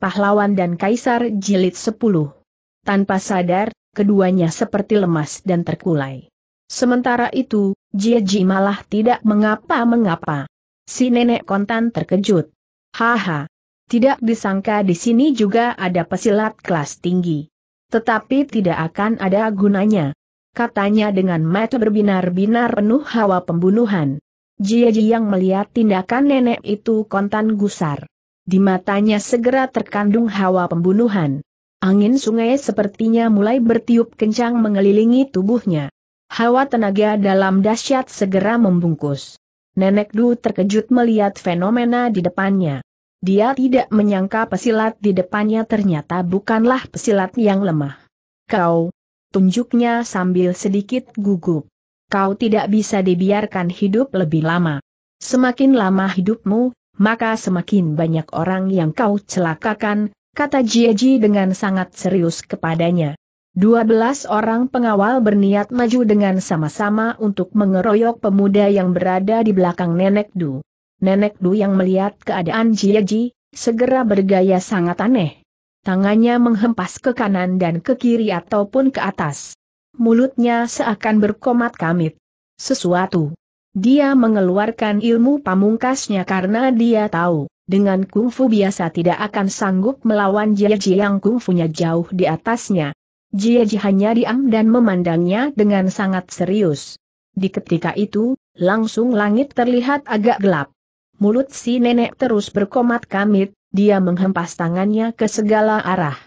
Pahlawan dan Kaisar Jilid 10. Tanpa sadar, keduanya seperti lemas dan terkulai. Sementara itu, Jieji malah tidak mengapa-mengapa. Si nenek kontan terkejut. Haha. Tidak disangka di sini juga ada pesilat kelas tinggi. Tetapi tidak akan ada gunanya. Katanya dengan mata berbinar-binar penuh hawa pembunuhan. Jieji yang melihat tindakan nenek itu kontan gusar. Di matanya segera terkandung hawa pembunuhan. Angin sungai sepertinya mulai bertiup kencang mengelilingi tubuhnya. Hawa tenaga dalam dahsyat segera membungkus. Nenek Du terkejut melihat fenomena di depannya. Dia tidak menyangka pesilat di depannya ternyata bukanlah pesilat yang lemah. Kau, tunjuknya sambil sedikit gugup. Kau tidak bisa dibiarkan hidup lebih lama. Semakin lama hidupmu, maka semakin banyak orang yang kau celakakan, kata Jieji dengan sangat serius kepadanya. Dua belas orang pengawal berniat maju dengan sama-sama untuk mengeroyok pemuda yang berada di belakang Nenek Du. Nenek Du yang melihat keadaan Jieji, segera bergaya sangat aneh. Tangannya menghempas ke kanan dan ke kiri ataupun ke atas. Mulutnya seakan berkomat kamit. Sesuatu. Dia mengeluarkan ilmu pamungkasnya karena dia tahu, dengan kungfu biasa tidak akan sanggup melawan Jieji yang kungfunya jauh di atasnya. Jieji hanya diam dan memandangnya dengan sangat serius. Di ketika itu, langsung langit terlihat agak gelap. Mulut si nenek terus berkomat kamit, dia menghempas tangannya ke segala arah.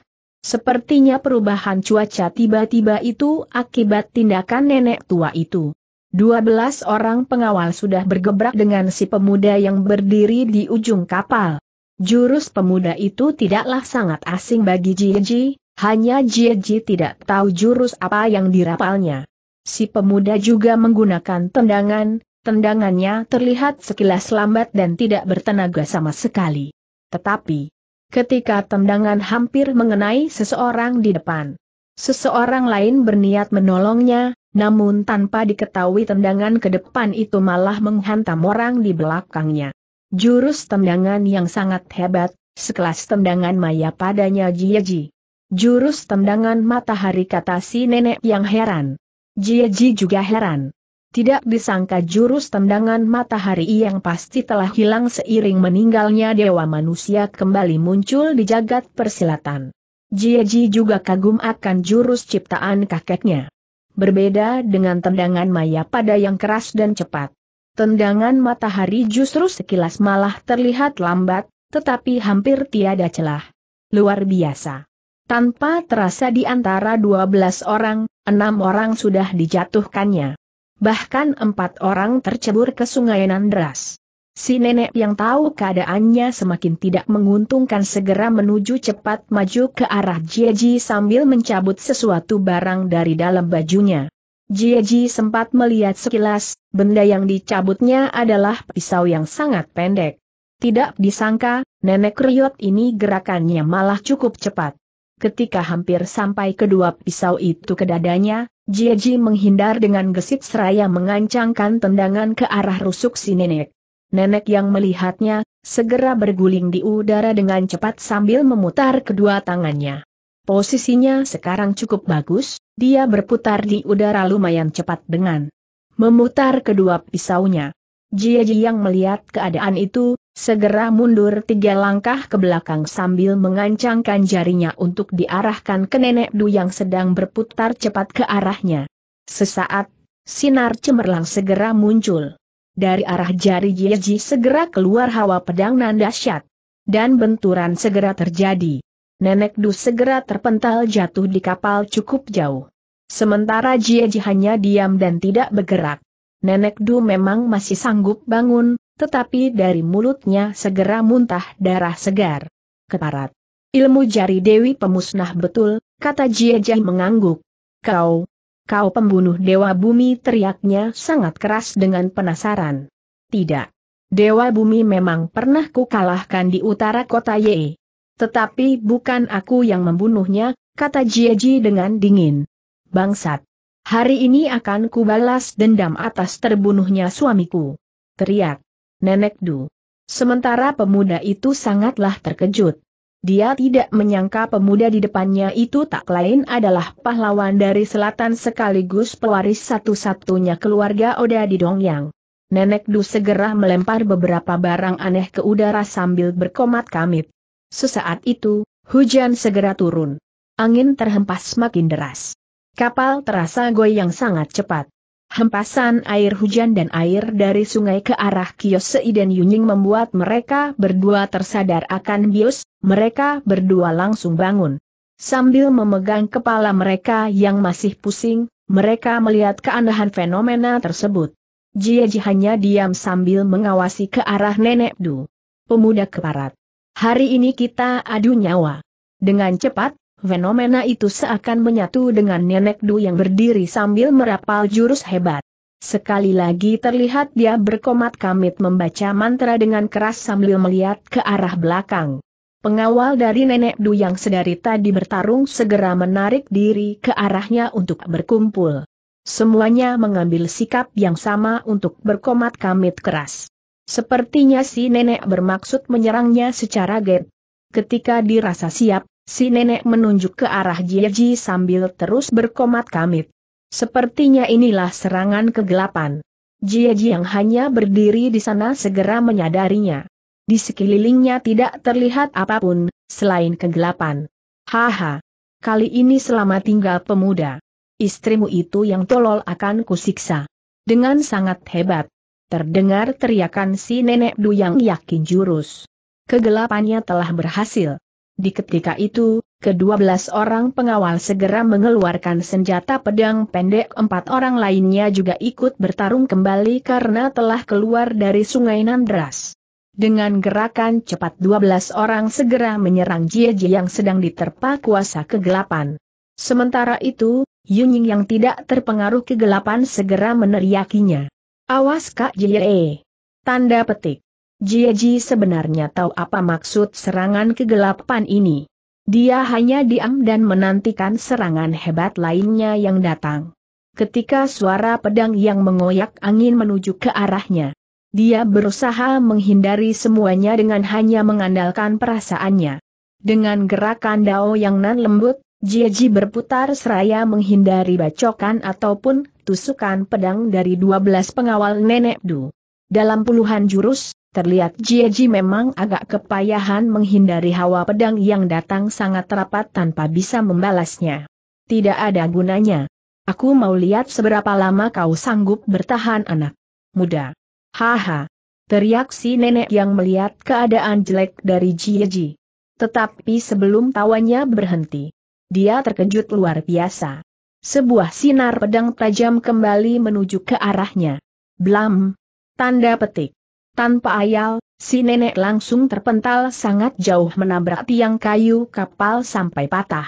Sepertinya perubahan cuaca tiba-tiba itu akibat tindakan nenek tua itu. 12 orang pengawal sudah bergebrak dengan si pemuda yang berdiri di ujung kapal. Jurus pemuda itu tidaklah sangat asing bagi Jieji, hanya Jieji tidak tahu jurus apa yang dirapalnya. Si pemuda juga menggunakan tendangan, tendangannya terlihat sekilas lambat dan tidak bertenaga sama sekali. Tetapi, ketika tendangan hampir mengenai seseorang di depan, seseorang lain berniat menolongnya, namun tanpa diketahui tendangan ke depan itu malah menghantam orang di belakangnya. Jurus tendangan yang sangat hebat, sekelas tendangan maya padanya Jieji. Jurus tendangan matahari kata si nenek yang heran. Jieji juga heran. Tidak disangka jurus tendangan matahari yang pasti telah hilang seiring meninggalnya dewa manusia kembali muncul di jagat persilatan. Jieji juga kagum akan jurus ciptaan kakeknya. Berbeda dengan tendangan maya pada yang keras dan cepat. Tendangan matahari justru sekilas malah terlihat lambat, tetapi hampir tiada celah. Luar biasa. Tanpa terasa di antara 12 orang, enam orang sudah dijatuhkannya. Bahkan empat orang tercebur ke sungai Nandras. Si nenek yang tahu keadaannya semakin tidak menguntungkan segera menuju cepat maju ke arah Jieji sambil mencabut sesuatu barang dari dalam bajunya. Jieji sempat melihat sekilas, benda yang dicabutnya adalah pisau yang sangat pendek. Tidak disangka, nenek Riot ini gerakannya malah cukup cepat. Ketika hampir sampai kedua pisau itu ke dadanya, Jieji menghindar dengan gesit seraya mengancangkan tendangan ke arah rusuk si nenek nenek yang melihatnya, segera berguling di udara dengan cepat sambil memutar kedua tangannya. Posisinya sekarang cukup bagus, dia berputar di udara lumayan cepat dengan memutar kedua pisaunya. Jiaji yang melihat keadaan itu, segera mundur tiga langkah ke belakang sambil mengancangkan jarinya untuk diarahkan ke nenek Du yang sedang berputar cepat ke arahnya. Sesaat, sinar cemerlang segera muncul. Dari arah jari Yeji segera keluar hawa pedang nan dahsyat. Dan benturan segera terjadi. Nenek Du segera terpental jatuh di kapal cukup jauh. Sementara Jieji hanya diam dan tidak bergerak. Nenek Du memang masih sanggup bangun, tetapi dari mulutnya segera muntah darah segar. Keparat. Ilmu jari Dewi pemusnah betul, kata Jieji mengangguk. Kau, Kau pembunuh Dewa Bumi teriaknya sangat keras dengan penasaran. Tidak. Dewa Bumi memang pernah kukalahkan di utara kota Ye. Tetapi bukan aku yang membunuhnya, kata Jieji dengan dingin. Bangsat. Hari ini akan kubalas dendam atas terbunuhnya suamiku. Teriak. Nenek Du. Sementara pemuda itu sangatlah terkejut. Dia tidak menyangka pemuda di depannya itu tak lain adalah pahlawan dari selatan sekaligus pewaris satu-satunya keluarga Oda di Dongyang. Nenek Du segera melempar beberapa barang aneh ke udara sambil berkomat kamit. Sesaat itu, hujan segera turun. Angin terhempas makin deras. Kapal terasa goyang sangat cepat. Hempasan air hujan dan air dari sungai ke arah kios Seiden Yunying membuat mereka berdua tersadar akan bios, mereka berdua langsung bangun. Sambil memegang kepala mereka yang masih pusing, mereka melihat keanehan fenomena tersebut. Jia Ji hanya diam sambil mengawasi ke arah Nenek Du. Pemuda keparat. Hari ini kita adu nyawa. Dengan cepat, fenomena itu seakan menyatu dengan Nenek Du yang berdiri sambil merapal jurus hebat. Sekali lagi terlihat dia berkomat kamit membaca mantra dengan keras sambil melihat ke arah belakang. Pengawal dari nenek Du yang sedari tadi bertarung segera menarik diri ke arahnya untuk berkumpul. Semuanya mengambil sikap yang sama untuk berkomat kamit keras. Sepertinya si nenek bermaksud menyerangnya secara get. Ketika dirasa siap, si nenek menunjuk ke arah Jieji sambil terus berkomat kamit. Sepertinya inilah serangan kegelapan. Jieji yang hanya berdiri di sana segera menyadarinya di sekelilingnya tidak terlihat apapun, selain kegelapan. Haha. Kali ini selama tinggal pemuda. Istrimu itu yang tolol akan kusiksa. Dengan sangat hebat. Terdengar teriakan si nenek Du yang yakin jurus. Kegelapannya telah berhasil. Di ketika itu, kedua belas orang pengawal segera mengeluarkan senjata pedang pendek empat orang lainnya juga ikut bertarung kembali karena telah keluar dari sungai Nandras. Dengan gerakan cepat 12 orang segera menyerang Jie Jie yang sedang diterpa kuasa kegelapan. Sementara itu, Yunying yang tidak terpengaruh kegelapan segera meneriakinya. Awas Kak Jie! Tanda petik. Jie Ji sebenarnya tahu apa maksud serangan kegelapan ini. Dia hanya diam dan menantikan serangan hebat lainnya yang datang. Ketika suara pedang yang mengoyak angin menuju ke arahnya. Dia berusaha menghindari semuanya dengan hanya mengandalkan perasaannya. Dengan gerakan dao yang nan lembut, Jieji berputar seraya menghindari bacokan ataupun tusukan pedang dari 12 pengawal nenek Du. Dalam puluhan jurus, terlihat Jieji memang agak kepayahan menghindari hawa pedang yang datang sangat rapat tanpa bisa membalasnya. Tidak ada gunanya. Aku mau lihat seberapa lama kau sanggup bertahan anak muda. Haha! Teriak si nenek yang melihat keadaan jelek dari Jieji. Tetapi sebelum tawanya berhenti, dia terkejut luar biasa. Sebuah sinar pedang tajam kembali menuju ke arahnya. Blam! Tanda petik. Tanpa ayal, si nenek langsung terpental sangat jauh menabrak tiang kayu kapal sampai patah.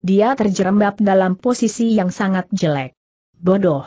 Dia terjerembab dalam posisi yang sangat jelek. Bodoh!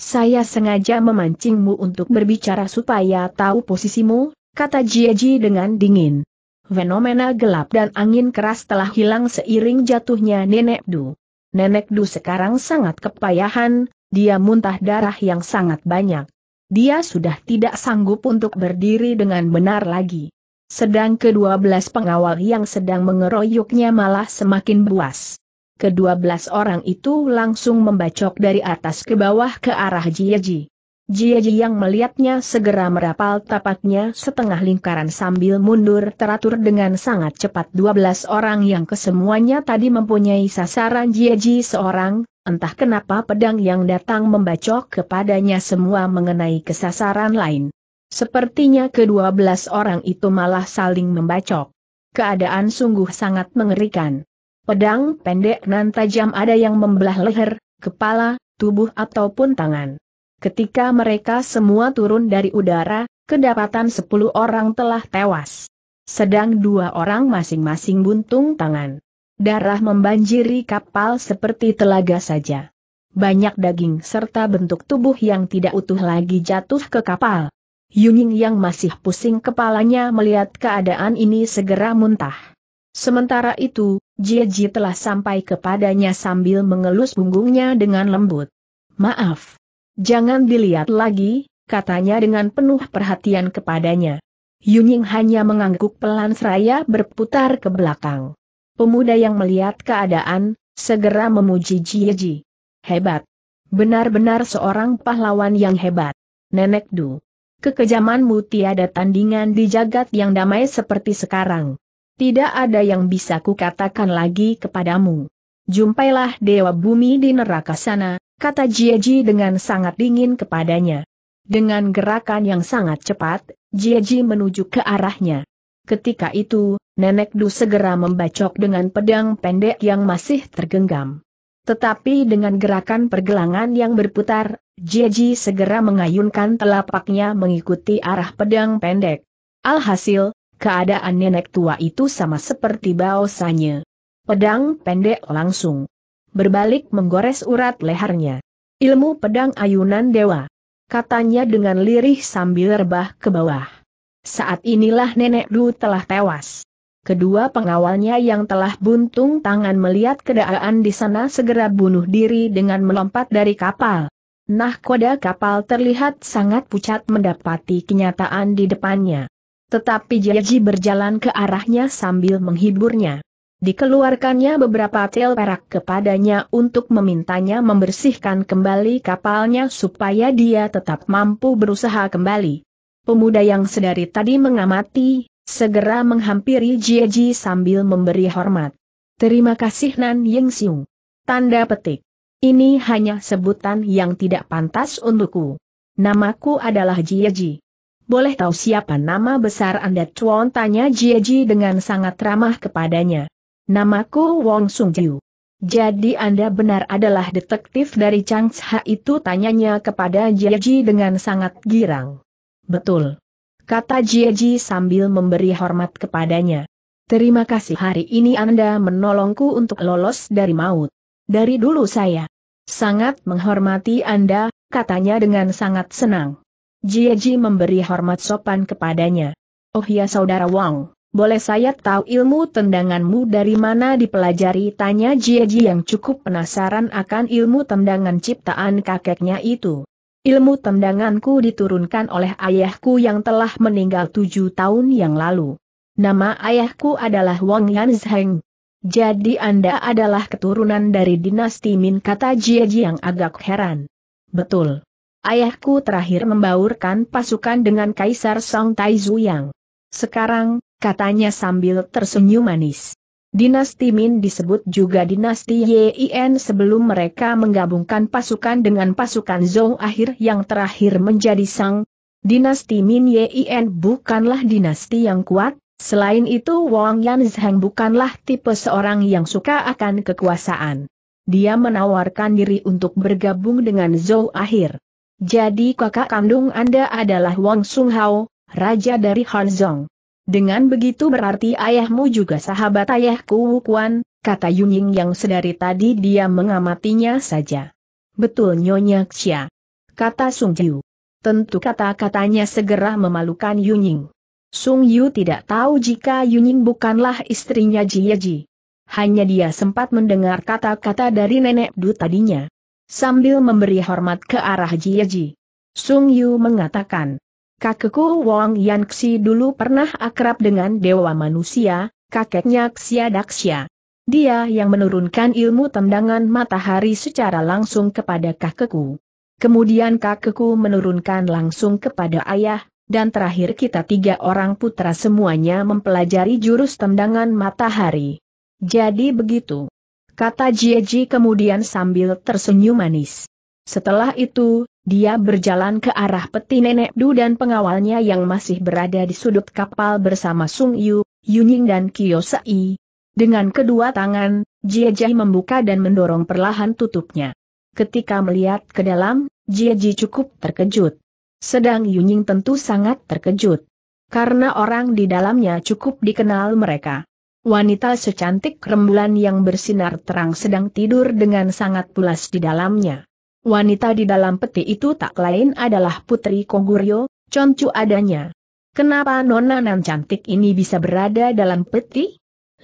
Saya sengaja memancingmu untuk berbicara supaya tahu posisimu, kata Jieji dengan dingin. Fenomena gelap dan angin keras telah hilang seiring jatuhnya Nenek Du. Nenek Du sekarang sangat kepayahan, dia muntah darah yang sangat banyak. Dia sudah tidak sanggup untuk berdiri dengan benar lagi. Sedang kedua belas pengawal yang sedang mengeroyoknya malah semakin buas kedua belas orang itu langsung membacok dari atas ke bawah ke arah Jieji. Jieji yang melihatnya segera merapal tapaknya setengah lingkaran sambil mundur teratur dengan sangat cepat Dua belas orang yang kesemuanya tadi mempunyai sasaran Jieji seorang, entah kenapa pedang yang datang membacok kepadanya semua mengenai kesasaran lain. Sepertinya kedua belas orang itu malah saling membacok. Keadaan sungguh sangat mengerikan. Pedang pendek nan tajam ada yang membelah leher, kepala, tubuh ataupun tangan. Ketika mereka semua turun dari udara, kedapatan sepuluh orang telah tewas. Sedang dua orang masing-masing buntung tangan. Darah membanjiri kapal seperti telaga saja. Banyak daging serta bentuk tubuh yang tidak utuh lagi jatuh ke kapal. Yuning yang masih pusing kepalanya melihat keadaan ini segera muntah. Sementara itu, Jieji telah sampai kepadanya sambil mengelus punggungnya dengan lembut. Maaf. Jangan dilihat lagi, katanya dengan penuh perhatian kepadanya. Yuning hanya mengangguk pelan seraya berputar ke belakang. Pemuda yang melihat keadaan, segera memuji Jieji. Hebat. Benar-benar seorang pahlawan yang hebat. Nenek Du. Kekejamanmu tiada tandingan di jagat yang damai seperti sekarang tidak ada yang bisa kukatakan lagi kepadamu. Jumpailah Dewa Bumi di neraka sana, kata Jieji dengan sangat dingin kepadanya. Dengan gerakan yang sangat cepat, Jieji menuju ke arahnya. Ketika itu, Nenek Du segera membacok dengan pedang pendek yang masih tergenggam. Tetapi dengan gerakan pergelangan yang berputar, Jieji segera mengayunkan telapaknya mengikuti arah pedang pendek. Alhasil, keadaan nenek tua itu sama seperti baosanya. Pedang pendek langsung. Berbalik menggores urat lehernya. Ilmu pedang ayunan dewa. Katanya dengan lirih sambil rebah ke bawah. Saat inilah nenek Du telah tewas. Kedua pengawalnya yang telah buntung tangan melihat keadaan di sana segera bunuh diri dengan melompat dari kapal. Nah koda kapal terlihat sangat pucat mendapati kenyataan di depannya. Tetapi Jiaji berjalan ke arahnya sambil menghiburnya. Dikeluarkannya beberapa tel perak kepadanya untuk memintanya membersihkan kembali kapalnya supaya dia tetap mampu berusaha kembali. Pemuda yang sedari tadi mengamati, segera menghampiri Jiaji sambil memberi hormat. Terima kasih Nan Ying Xiu. Tanda petik. Ini hanya sebutan yang tidak pantas untukku. Namaku adalah Jiaji boleh tahu siapa nama besar Anda Chuan tanya Ji dengan sangat ramah kepadanya. Namaku Wong Sung Jiu. Jadi Anda benar adalah detektif dari Changsha itu tanyanya kepada Ji dengan sangat girang. Betul. Kata Ji sambil memberi hormat kepadanya. Terima kasih hari ini Anda menolongku untuk lolos dari maut. Dari dulu saya sangat menghormati Anda, katanya dengan sangat senang. Jieji memberi hormat sopan kepadanya. Oh ya saudara Wang, boleh saya tahu ilmu tendanganmu dari mana dipelajari? Tanya Jieji yang cukup penasaran akan ilmu tendangan ciptaan kakeknya itu. Ilmu tendanganku diturunkan oleh ayahku yang telah meninggal tujuh tahun yang lalu. Nama ayahku adalah Wang Yanzheng. Jadi Anda adalah keturunan dari dinasti Min kata Jieji yang agak heran. Betul. Ayahku terakhir membaurkan pasukan dengan Kaisar Song Taizu yang. Sekarang, katanya sambil tersenyum manis. Dinasti Min disebut juga dinasti Yin sebelum mereka menggabungkan pasukan dengan pasukan Zhou akhir yang terakhir menjadi Sang. Dinasti Min Yin bukanlah dinasti yang kuat, selain itu Wang Yanzhang bukanlah tipe seorang yang suka akan kekuasaan. Dia menawarkan diri untuk bergabung dengan Zhou akhir. Jadi kakak kandung Anda adalah Wang Sung Hao, raja dari Hanzong. Dengan begitu berarti ayahmu juga sahabat ayahku Wu Kuan, kata Yunying yang sedari tadi dia mengamatinya saja. Betul Nyonya Xia. Kata Sung Jiu. Tentu kata-katanya segera memalukan Yunying. Sung Yu tidak tahu jika Yunying bukanlah istrinya Jia Ji. Hanya dia sempat mendengar kata-kata dari nenek Du tadinya sambil memberi hormat ke arah Jie Sung Yu mengatakan, kakekku Wang Yanxi dulu pernah akrab dengan dewa manusia, kakeknya Xia Daxia. Dia yang menurunkan ilmu tendangan matahari secara langsung kepada kakekku. Kemudian kakekku menurunkan langsung kepada ayah, dan terakhir kita tiga orang putra semuanya mempelajari jurus tendangan matahari. Jadi begitu kata Jieji kemudian sambil tersenyum manis. Setelah itu, dia berjalan ke arah peti nenek Du dan pengawalnya yang masih berada di sudut kapal bersama Sung Yu, Yuning dan Kiyosai. Dengan kedua tangan, Jieji membuka dan mendorong perlahan tutupnya. Ketika melihat ke dalam, Jieji cukup terkejut. Sedang Yuning tentu sangat terkejut. Karena orang di dalamnya cukup dikenal mereka. Wanita secantik rembulan yang bersinar terang sedang tidur dengan sangat pulas di dalamnya. Wanita di dalam peti itu tak lain adalah Putri Koguryo, concu adanya. Kenapa nona nan cantik ini bisa berada dalam peti?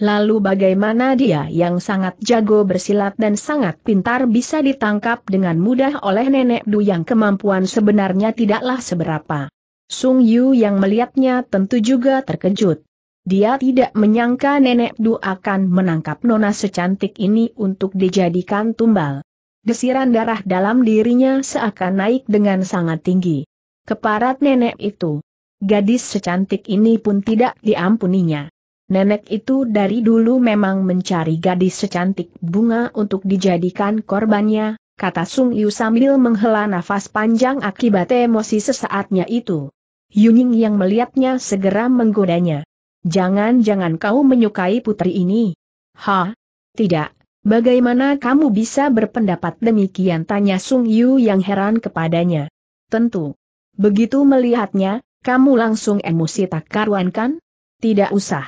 Lalu bagaimana dia yang sangat jago bersilat dan sangat pintar bisa ditangkap dengan mudah oleh nenek Du yang kemampuan sebenarnya tidaklah seberapa. Sung Yu yang melihatnya tentu juga terkejut. Dia tidak menyangka nenek Du akan menangkap nona secantik ini untuk dijadikan tumbal. Desiran darah dalam dirinya seakan naik dengan sangat tinggi. Keparat nenek itu. Gadis secantik ini pun tidak diampuninya. Nenek itu dari dulu memang mencari gadis secantik bunga untuk dijadikan korbannya, kata Sung Yu sambil menghela nafas panjang akibat emosi sesaatnya itu. Yuning yang melihatnya segera menggodanya. Jangan-jangan kau menyukai putri ini? Ha? Tidak. Bagaimana kamu bisa berpendapat demikian? Tanya Sung Yu yang heran kepadanya. Tentu. Begitu melihatnya, kamu langsung emosi tak karuan kan? Tidak usah.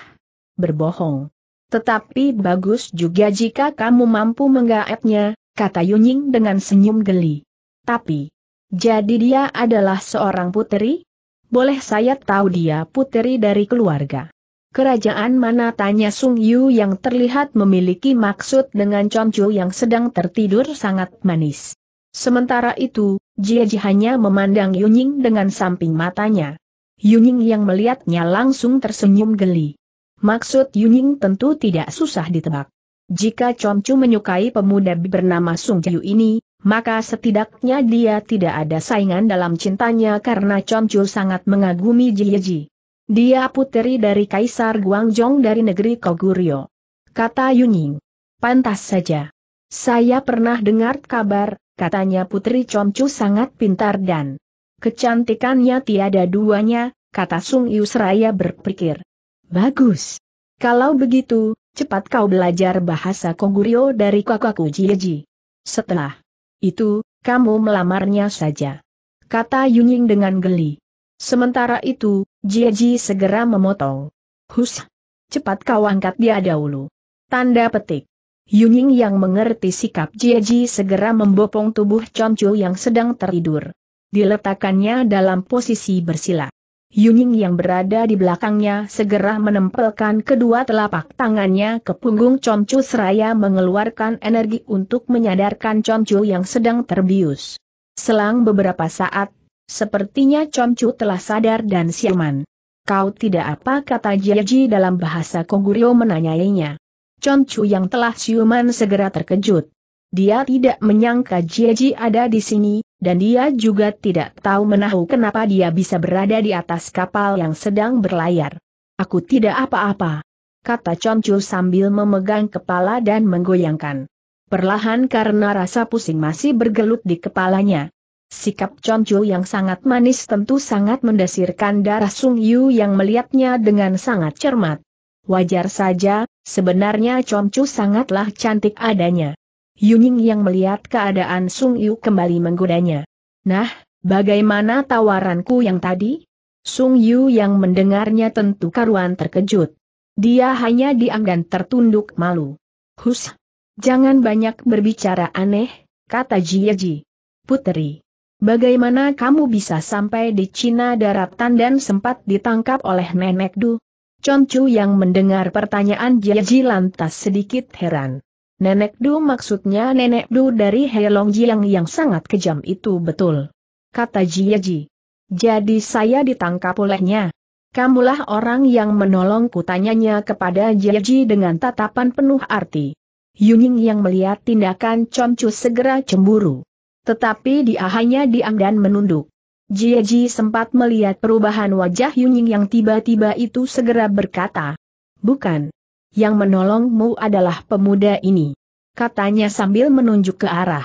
Berbohong. Tetapi bagus juga jika kamu mampu menggaepnya, kata Yunying dengan senyum geli. Tapi, jadi dia adalah seorang putri? Boleh saya tahu dia putri dari keluarga Kerajaan mana tanya Sung Yu yang terlihat memiliki maksud dengan Chu yang sedang tertidur sangat manis. Sementara itu, Jie Ji hanya memandang Yunying dengan samping matanya. Yunying yang melihatnya langsung tersenyum geli. Maksud Yunying tentu tidak susah ditebak. Jika Chu menyukai pemuda bernama Sung Yu ini, maka setidaknya dia tidak ada saingan dalam cintanya karena Chu sangat mengagumi Jie Ji. Dia puteri dari Kaisar Guangzhong dari negeri Koguryo. Kata Yunying. Pantas saja. Saya pernah dengar kabar, katanya putri Comcu sangat pintar dan kecantikannya tiada duanya, kata Sung Yusraya berpikir. Bagus. Kalau begitu, cepat kau belajar bahasa Koguryo dari kakakku Jieji. Setelah itu, kamu melamarnya saja. Kata Yunying dengan geli. Sementara itu, Jeji segera memotong. Hus! Cepat kau angkat dia dahulu. Tanda petik. Yunying yang mengerti sikap Jeji segera membopong tubuh Chomcu yang sedang tertidur. Diletakkannya dalam posisi bersila. Yunying yang berada di belakangnya segera menempelkan kedua telapak tangannya ke punggung Chomcu seraya mengeluarkan energi untuk menyadarkan Chomcu yang sedang terbius. Selang beberapa saat, Sepertinya Chomcu telah sadar dan siaman. Kau tidak apa kata Jiaji dalam bahasa Kongurio menanyainya. Chomcu yang telah siuman segera terkejut. Dia tidak menyangka Jiaji ada di sini, dan dia juga tidak tahu menahu kenapa dia bisa berada di atas kapal yang sedang berlayar. Aku tidak apa-apa. Kata Chomcu sambil memegang kepala dan menggoyangkan. Perlahan karena rasa pusing masih bergelut di kepalanya, Sikap Ju yang sangat manis tentu sangat mendesirkan darah Sung Yu yang melihatnya dengan sangat cermat. Wajar saja, sebenarnya Ju sangatlah cantik adanya. Yuning yang melihat keadaan Sung Yu kembali menggodanya. Nah, bagaimana tawaranku yang tadi? Sung Yu yang mendengarnya tentu karuan terkejut. Dia hanya diam dan tertunduk malu. Hus! Jangan banyak berbicara aneh, kata Ji, Puteri. Bagaimana kamu bisa sampai di Cina daratan dan sempat ditangkap oleh nenek Du? Concu yang mendengar pertanyaan Jiaji lantas sedikit heran. Nenek Du maksudnya nenek Du dari Heilongjiang yang sangat kejam itu betul. Kata Jiaji. Jadi saya ditangkap olehnya. Kamulah orang yang menolongku tanyanya kepada Jiaji dengan tatapan penuh arti. Yuning yang melihat tindakan Concu segera cemburu. Tetapi dia hanya diam dan menunduk. Jieji sempat melihat perubahan wajah Yunying yang tiba-tiba itu segera berkata. Bukan. Yang menolongmu adalah pemuda ini. Katanya sambil menunjuk ke arah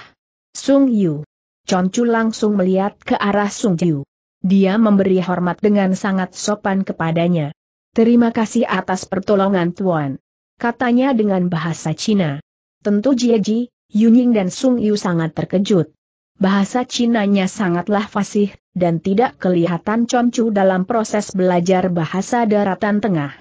Sung Yu. Concu langsung melihat ke arah Sung Yu. Dia memberi hormat dengan sangat sopan kepadanya. Terima kasih atas pertolongan Tuan. Katanya dengan bahasa Cina. Tentu Jieji, Yunying dan Sung Yu sangat terkejut bahasa Cinanya sangatlah fasih, dan tidak kelihatan Comcu dalam proses belajar bahasa daratan tengah.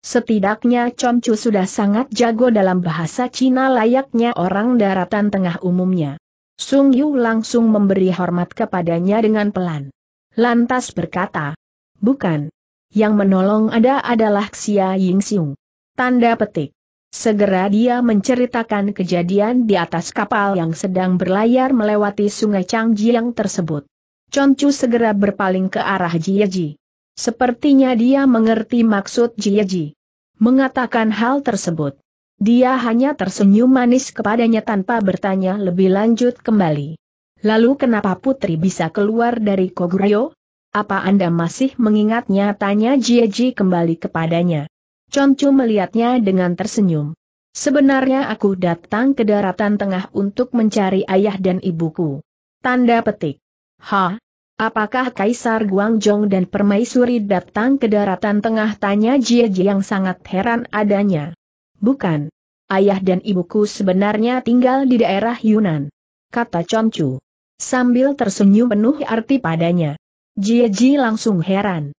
Setidaknya Comcu sudah sangat jago dalam bahasa Cina layaknya orang daratan tengah umumnya. Sung Yu langsung memberi hormat kepadanya dengan pelan. Lantas berkata, Bukan. Yang menolong ada adalah Xia Ying Xiong. Tanda petik. Segera dia menceritakan kejadian di atas kapal yang sedang berlayar melewati sungai Changjiang tersebut. Concu segera berpaling ke arah Jieji. Sepertinya dia mengerti maksud Jieji. Mengatakan hal tersebut. Dia hanya tersenyum manis kepadanya tanpa bertanya lebih lanjut kembali. Lalu kenapa putri bisa keluar dari Koguryo? Apa Anda masih mengingatnya? Tanya Jieji kembali kepadanya. Concu melihatnya dengan tersenyum. Sebenarnya aku datang ke daratan tengah untuk mencari ayah dan ibuku. Tanda petik. Ha? Apakah Kaisar Guangzhong dan Permaisuri datang ke daratan tengah? Tanya Jie Jie yang sangat heran adanya. Bukan. Ayah dan ibuku sebenarnya tinggal di daerah Yunan. Kata Concu. Sambil tersenyum penuh arti padanya. Jie Jie langsung heran.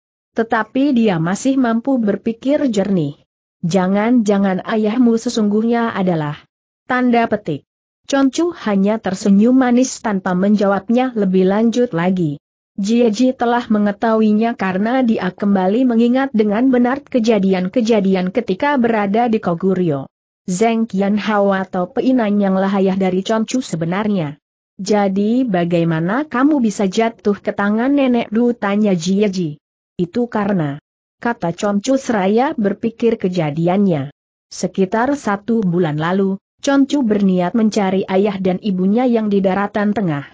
Tetapi dia masih mampu berpikir jernih. Jangan-jangan ayahmu sesungguhnya adalah tanda petik. Concu hanya tersenyum manis tanpa menjawabnya lebih lanjut lagi. Jieji telah mengetahuinya karena dia kembali mengingat dengan benar kejadian-kejadian ketika berada di Koguryo. Zeng Kian Hao atau peinan yang lahayah dari Concu sebenarnya. Jadi bagaimana kamu bisa jatuh ke tangan nenek Du tanya Jieji. Itu karena, kata Concu seraya berpikir kejadiannya. Sekitar satu bulan lalu, Concu berniat mencari ayah dan ibunya yang di daratan tengah.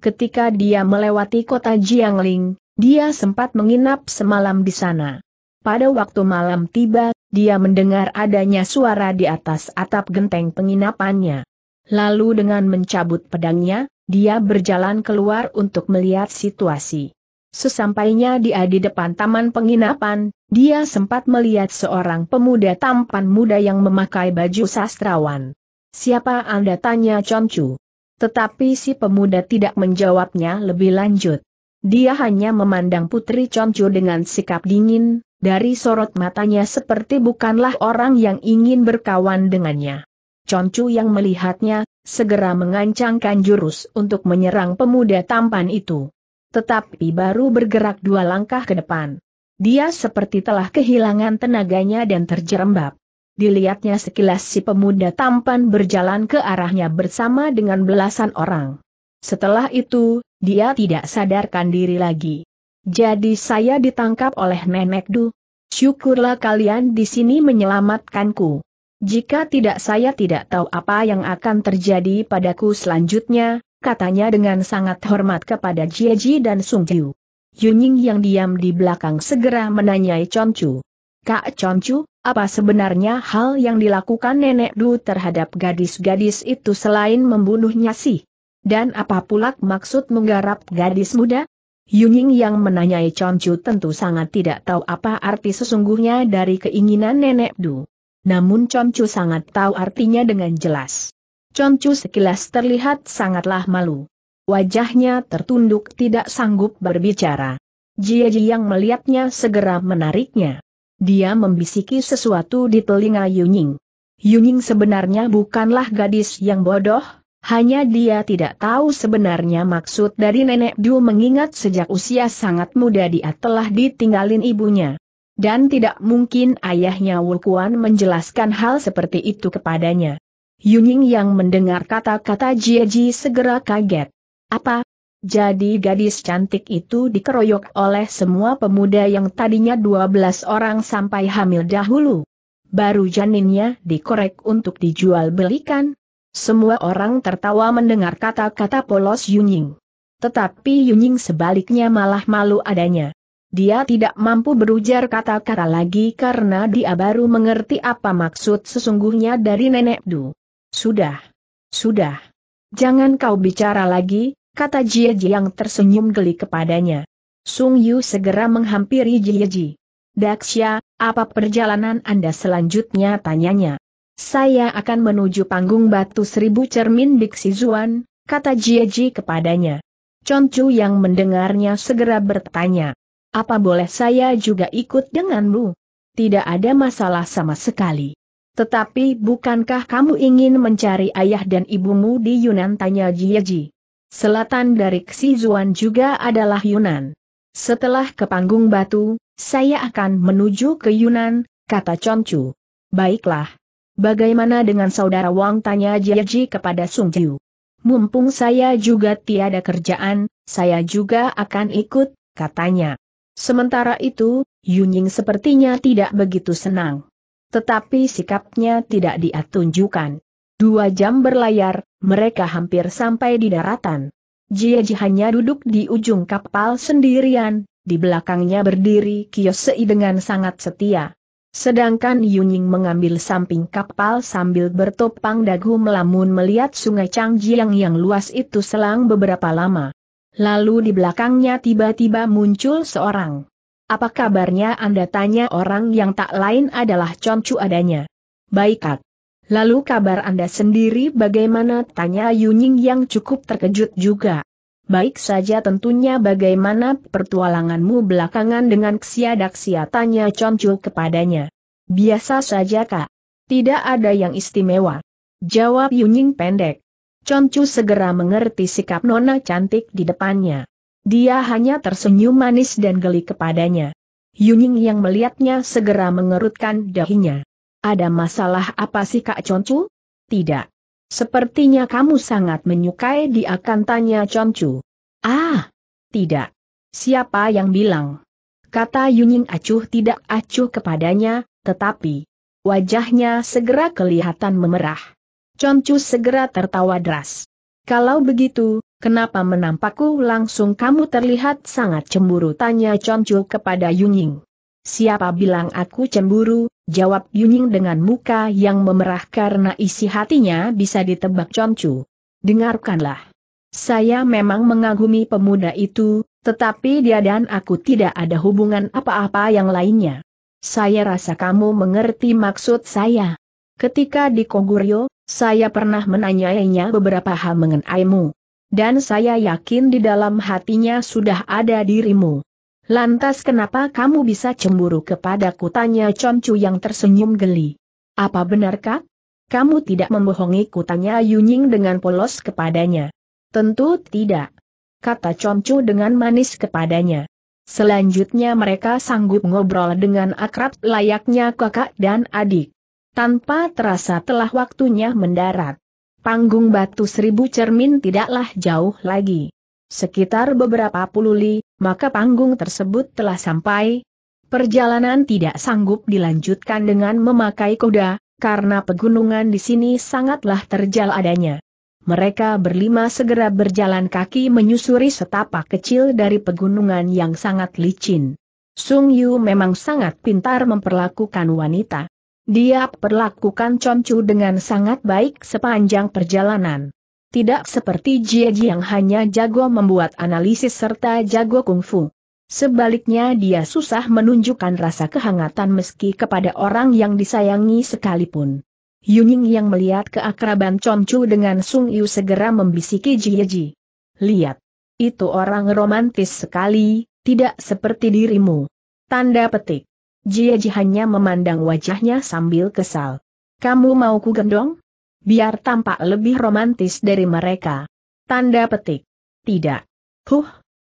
Ketika dia melewati kota Jiangling, dia sempat menginap semalam di sana. Pada waktu malam tiba, dia mendengar adanya suara di atas atap genteng penginapannya. Lalu dengan mencabut pedangnya, dia berjalan keluar untuk melihat situasi. Sesampainya dia di depan taman penginapan, dia sempat melihat seorang pemuda tampan muda yang memakai baju sastrawan. Siapa Anda tanya Chomchu? Tetapi si pemuda tidak menjawabnya lebih lanjut. Dia hanya memandang Putri Chomchu dengan sikap dingin, dari sorot matanya seperti bukanlah orang yang ingin berkawan dengannya. Chomchu yang melihatnya, segera mengancangkan jurus untuk menyerang pemuda tampan itu tetapi baru bergerak dua langkah ke depan. Dia seperti telah kehilangan tenaganya dan terjerembab. Dilihatnya sekilas si pemuda tampan berjalan ke arahnya bersama dengan belasan orang. Setelah itu, dia tidak sadarkan diri lagi. Jadi saya ditangkap oleh nenek Du. Syukurlah kalian di sini menyelamatkanku. Jika tidak saya tidak tahu apa yang akan terjadi padaku selanjutnya, katanya dengan sangat hormat kepada Jie Ji dan Sung Jiu. Yunying yang diam di belakang segera menanyai Chon Kak Chon apa sebenarnya hal yang dilakukan Nenek Du terhadap gadis-gadis itu selain membunuhnya sih? Dan apa pula maksud menggarap gadis muda? Yunying yang menanyai Chon tentu sangat tidak tahu apa arti sesungguhnya dari keinginan Nenek Du. Namun Chon sangat tahu artinya dengan jelas. Concu sekilas terlihat sangatlah malu. Wajahnya tertunduk tidak sanggup berbicara. Jia yang melihatnya segera menariknya. Dia membisiki sesuatu di telinga Yuning. Yuning sebenarnya bukanlah gadis yang bodoh, hanya dia tidak tahu sebenarnya maksud dari nenek Du mengingat sejak usia sangat muda dia telah ditinggalin ibunya. Dan tidak mungkin ayahnya Wukuan menjelaskan hal seperti itu kepadanya. Yuning yang mendengar kata-kata Jieji segera kaget. Apa? Jadi gadis cantik itu dikeroyok oleh semua pemuda yang tadinya 12 orang sampai hamil dahulu. Baru janinnya dikorek untuk dijual belikan. Semua orang tertawa mendengar kata-kata polos Yunying. Tetapi Yunying sebaliknya malah malu adanya. Dia tidak mampu berujar kata-kata lagi karena dia baru mengerti apa maksud sesungguhnya dari nenek Du. Sudah. Sudah. Jangan kau bicara lagi, kata Jie Ji yang tersenyum geli kepadanya. Sung Yu segera menghampiri Jie Ji. Daksya, apa perjalanan Anda selanjutnya tanyanya. Saya akan menuju panggung batu seribu cermin di Xizuan, kata Jie Ji kepadanya. Concu yang mendengarnya segera bertanya. Apa boleh saya juga ikut denganmu? Tidak ada masalah sama sekali. Tetapi bukankah kamu ingin mencari ayah dan ibumu di Yunan tanya Jieji. Selatan dari Xizuan juga adalah Yunan. Setelah ke panggung batu, saya akan menuju ke Yunan, kata Chonchu. Baiklah. Bagaimana dengan saudara Wang tanya Jieji kepada Sung Jiu. Mumpung saya juga tiada kerjaan, saya juga akan ikut, katanya. Sementara itu, Yunying sepertinya tidak begitu senang tetapi sikapnya tidak diatunjukkan. Dua jam berlayar, mereka hampir sampai di daratan. Jia hanya duduk di ujung kapal sendirian, di belakangnya berdiri Kiyosei dengan sangat setia. Sedangkan Yunying mengambil samping kapal sambil bertopang dagu melamun melihat sungai Changjiang yang luas itu selang beberapa lama. Lalu di belakangnya tiba-tiba muncul seorang. Apa kabarnya Anda tanya orang yang tak lain adalah concu adanya. Baikat. Lalu kabar Anda sendiri bagaimana tanya Yuning yang cukup terkejut juga. Baik saja tentunya bagaimana pertualanganmu belakangan dengan ksiadaksia tanya kepadanya. Biasa saja kak. Tidak ada yang istimewa. Jawab Yuning pendek. Concu segera mengerti sikap nona cantik di depannya. Dia hanya tersenyum manis dan geli kepadanya. Yuning yang melihatnya segera mengerutkan dahinya. Ada masalah apa sih Kak Concu? Tidak. Sepertinya kamu sangat menyukai dia tanya Concu. Ah, tidak. Siapa yang bilang? Kata Yuning acuh tidak acuh kepadanya, tetapi wajahnya segera kelihatan memerah. Concu segera tertawa deras. Kalau begitu, Kenapa menampakku langsung kamu terlihat sangat cemburu tanya Choncu kepada Yunying. Siapa bilang aku cemburu, jawab Yunying dengan muka yang memerah karena isi hatinya bisa ditebak Choncu. Dengarkanlah. Saya memang mengagumi pemuda itu, tetapi dia dan aku tidak ada hubungan apa-apa yang lainnya. Saya rasa kamu mengerti maksud saya. Ketika di Koguryo, saya pernah menanyainya beberapa hal mengenaimu. Dan saya yakin di dalam hatinya sudah ada dirimu. Lantas kenapa kamu bisa cemburu kepada kutanya Comcu yang tersenyum geli. Apa benarkah? Kamu tidak membohongi kutanya Yunying dengan polos kepadanya. Tentu tidak. Kata Comcu dengan manis kepadanya. Selanjutnya mereka sanggup ngobrol dengan akrab layaknya kakak dan adik. Tanpa terasa telah waktunya mendarat. Panggung batu seribu cermin tidaklah jauh lagi. Sekitar beberapa puluh li, maka panggung tersebut telah sampai. Perjalanan tidak sanggup dilanjutkan dengan memakai kuda, karena pegunungan di sini sangatlah terjal adanya. Mereka berlima segera berjalan kaki menyusuri setapak kecil dari pegunungan yang sangat licin. Sung Yu memang sangat pintar memperlakukan wanita. Dia perlakukan Chonchu dengan sangat baik sepanjang perjalanan. Tidak seperti Jie Ji yang hanya jago membuat analisis serta jago kungfu. Sebaliknya dia susah menunjukkan rasa kehangatan meski kepada orang yang disayangi sekalipun. Yuning yang melihat keakraban Chonchu dengan Sung Yu segera membisiki Jie Ji. Lihat. Itu orang romantis sekali, tidak seperti dirimu. Tanda petik. Jie hanya memandang wajahnya sambil kesal. Kamu mau ku gendong? Biar tampak lebih romantis dari mereka. Tanda petik. Tidak. Huh.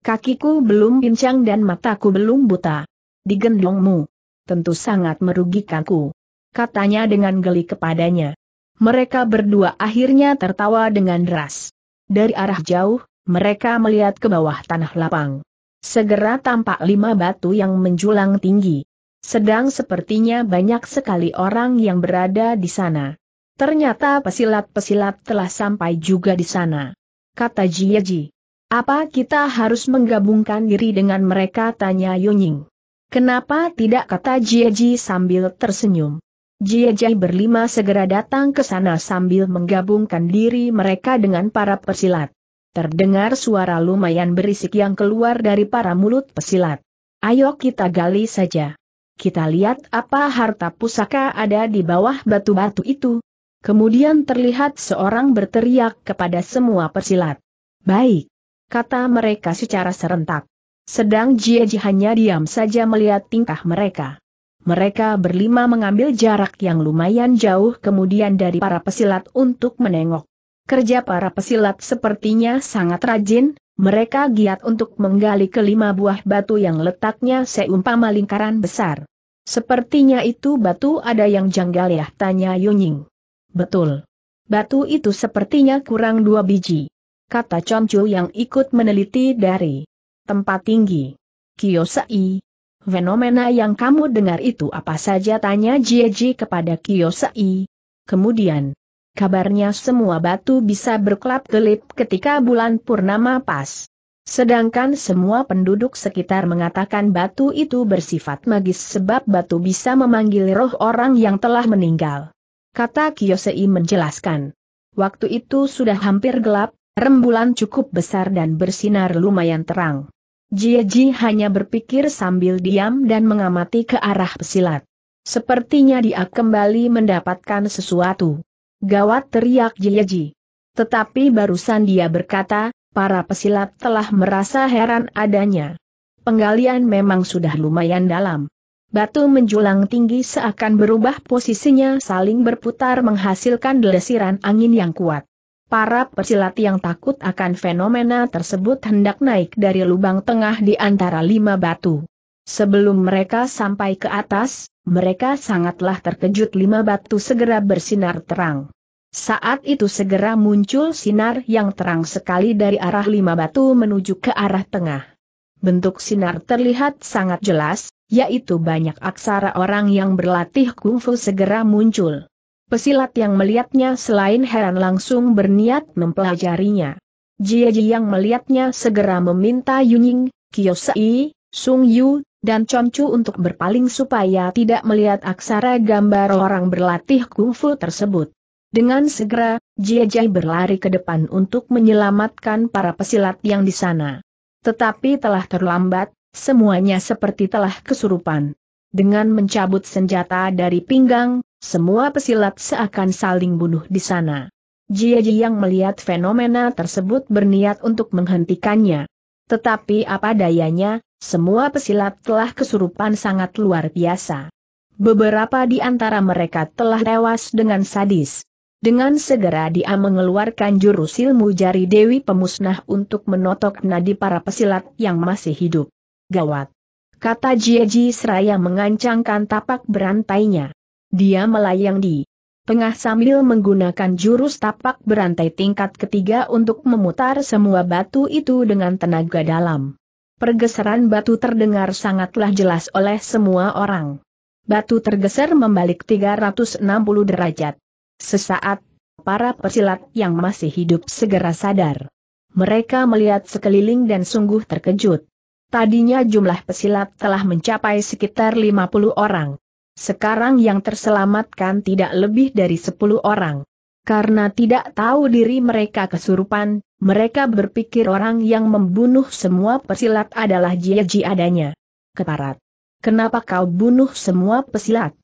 Kakiku belum pincang dan mataku belum buta. Digendongmu. Tentu sangat merugikanku. Katanya dengan geli kepadanya. Mereka berdua akhirnya tertawa dengan deras. Dari arah jauh, mereka melihat ke bawah tanah lapang. Segera tampak lima batu yang menjulang tinggi sedang sepertinya banyak sekali orang yang berada di sana. Ternyata pesilat-pesilat telah sampai juga di sana. Kata Jieji. Apa kita harus menggabungkan diri dengan mereka? Tanya Yunying. Kenapa tidak kata Jieji sambil tersenyum. Jiaji berlima segera datang ke sana sambil menggabungkan diri mereka dengan para pesilat. Terdengar suara lumayan berisik yang keluar dari para mulut pesilat. Ayo kita gali saja. Kita lihat apa harta pusaka ada di bawah batu-batu itu. Kemudian terlihat seorang berteriak kepada semua persilat. Baik, kata mereka secara serentak. Sedang Jieji hanya diam saja melihat tingkah mereka. Mereka berlima mengambil jarak yang lumayan jauh kemudian dari para pesilat untuk menengok. Kerja para pesilat sepertinya sangat rajin, mereka giat untuk menggali kelima buah batu yang letaknya seumpama lingkaran besar. Sepertinya itu batu ada yang janggal ya, tanya Yunying. Betul. Batu itu sepertinya kurang dua biji. Kata Chonchu yang ikut meneliti dari tempat tinggi. Kiyosai. Fenomena yang kamu dengar itu apa saja tanya Jieji kepada Kiyosai. Kemudian, kabarnya semua batu bisa berkelap-kelip ketika bulan purnama pas. Sedangkan semua penduduk sekitar mengatakan batu itu bersifat magis sebab batu bisa memanggil roh orang yang telah meninggal. Kata Kiyosei menjelaskan. Waktu itu sudah hampir gelap, rembulan cukup besar dan bersinar lumayan terang. Jieji hanya berpikir sambil diam dan mengamati ke arah pesilat. Sepertinya dia kembali mendapatkan sesuatu. Gawat teriak Jieji. Tetapi barusan dia berkata, para pesilat telah merasa heran adanya. Penggalian memang sudah lumayan dalam. Batu menjulang tinggi seakan berubah posisinya saling berputar menghasilkan desiran angin yang kuat. Para pesilat yang takut akan fenomena tersebut hendak naik dari lubang tengah di antara lima batu. Sebelum mereka sampai ke atas, mereka sangatlah terkejut lima batu segera bersinar terang. Saat itu segera muncul sinar yang terang sekali dari arah lima batu menuju ke arah tengah. Bentuk sinar terlihat sangat jelas, yaitu banyak aksara orang yang berlatih kungfu segera muncul. Pesilat yang melihatnya selain heran langsung berniat mempelajarinya. Jieji yang melihatnya segera meminta Yuning, Kiyosai, Sung Yu, dan Concu untuk berpaling supaya tidak melihat aksara gambar orang berlatih kungfu tersebut. Dengan segera, Jiajai berlari ke depan untuk menyelamatkan para pesilat yang di sana. Tetapi telah terlambat, semuanya seperti telah kesurupan. Dengan mencabut senjata dari pinggang, semua pesilat seakan saling bunuh di sana. Jiaji yang melihat fenomena tersebut berniat untuk menghentikannya. Tetapi apa dayanya, semua pesilat telah kesurupan sangat luar biasa. Beberapa di antara mereka telah tewas dengan sadis. Dengan segera dia mengeluarkan jurus ilmu jari Dewi Pemusnah untuk menotok nadi para pesilat yang masih hidup. Gawat! Kata Jieji seraya mengancangkan tapak berantainya. Dia melayang di tengah sambil menggunakan jurus tapak berantai tingkat ketiga untuk memutar semua batu itu dengan tenaga dalam. Pergeseran batu terdengar sangatlah jelas oleh semua orang. Batu tergeser membalik 360 derajat. Sesaat, para pesilat yang masih hidup segera sadar. Mereka melihat sekeliling dan sungguh terkejut. Tadinya jumlah pesilat telah mencapai sekitar 50 orang. Sekarang yang terselamatkan tidak lebih dari 10 orang. Karena tidak tahu diri mereka kesurupan, mereka berpikir orang yang membunuh semua pesilat adalah Jiaji adanya. Keparat. Kenapa kau bunuh semua pesilat?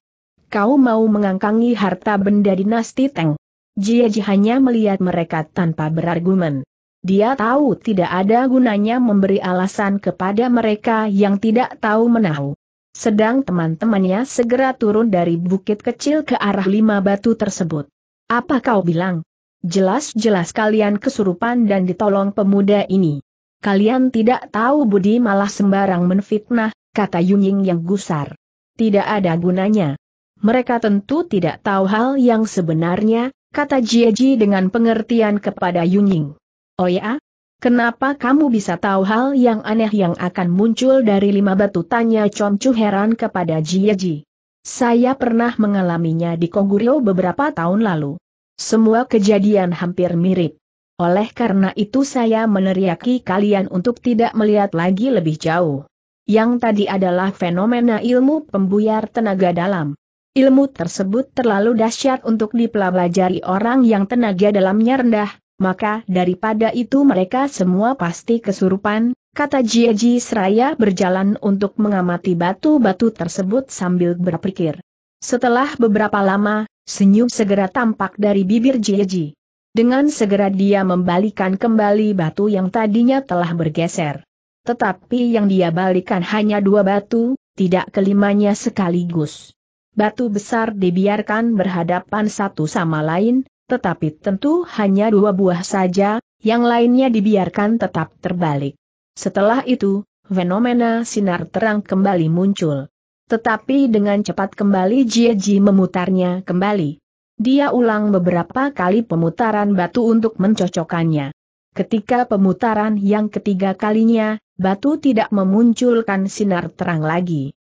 Kau mau mengangkangi harta benda dinasti Teng. Jiaji hanya melihat mereka tanpa berargumen. Dia tahu tidak ada gunanya memberi alasan kepada mereka yang tidak tahu menahu. Sedang teman-temannya segera turun dari bukit kecil ke arah lima batu tersebut. Apa kau bilang? Jelas-jelas kalian kesurupan dan ditolong pemuda ini. Kalian tidak tahu Budi malah sembarang menfitnah, kata Yunying yang gusar. Tidak ada gunanya. Mereka tentu tidak tahu hal yang sebenarnya, kata Jieji dengan pengertian kepada Yunying. Oh ya? Kenapa kamu bisa tahu hal yang aneh yang akan muncul dari lima batu tanya Chomcu heran kepada Jieji. Saya pernah mengalaminya di Koguryo beberapa tahun lalu. Semua kejadian hampir mirip. Oleh karena itu saya meneriaki kalian untuk tidak melihat lagi lebih jauh. Yang tadi adalah fenomena ilmu pembuyar tenaga dalam. Ilmu tersebut terlalu dahsyat untuk dipelajari orang yang tenaga dalamnya rendah, maka daripada itu mereka semua pasti kesurupan, kata Jiaji Seraya berjalan untuk mengamati batu-batu tersebut sambil berpikir. Setelah beberapa lama, Senyum segera tampak dari bibir Jieji. Dengan segera dia membalikan kembali batu yang tadinya telah bergeser. Tetapi yang dia balikan hanya dua batu, tidak kelimanya sekaligus. Batu besar dibiarkan berhadapan satu sama lain, tetapi tentu hanya dua buah saja, yang lainnya dibiarkan tetap terbalik. Setelah itu, fenomena sinar terang kembali muncul. Tetapi dengan cepat kembali Jie Ji memutarnya kembali. Dia ulang beberapa kali pemutaran batu untuk mencocokkannya. Ketika pemutaran yang ketiga kalinya, batu tidak memunculkan sinar terang lagi.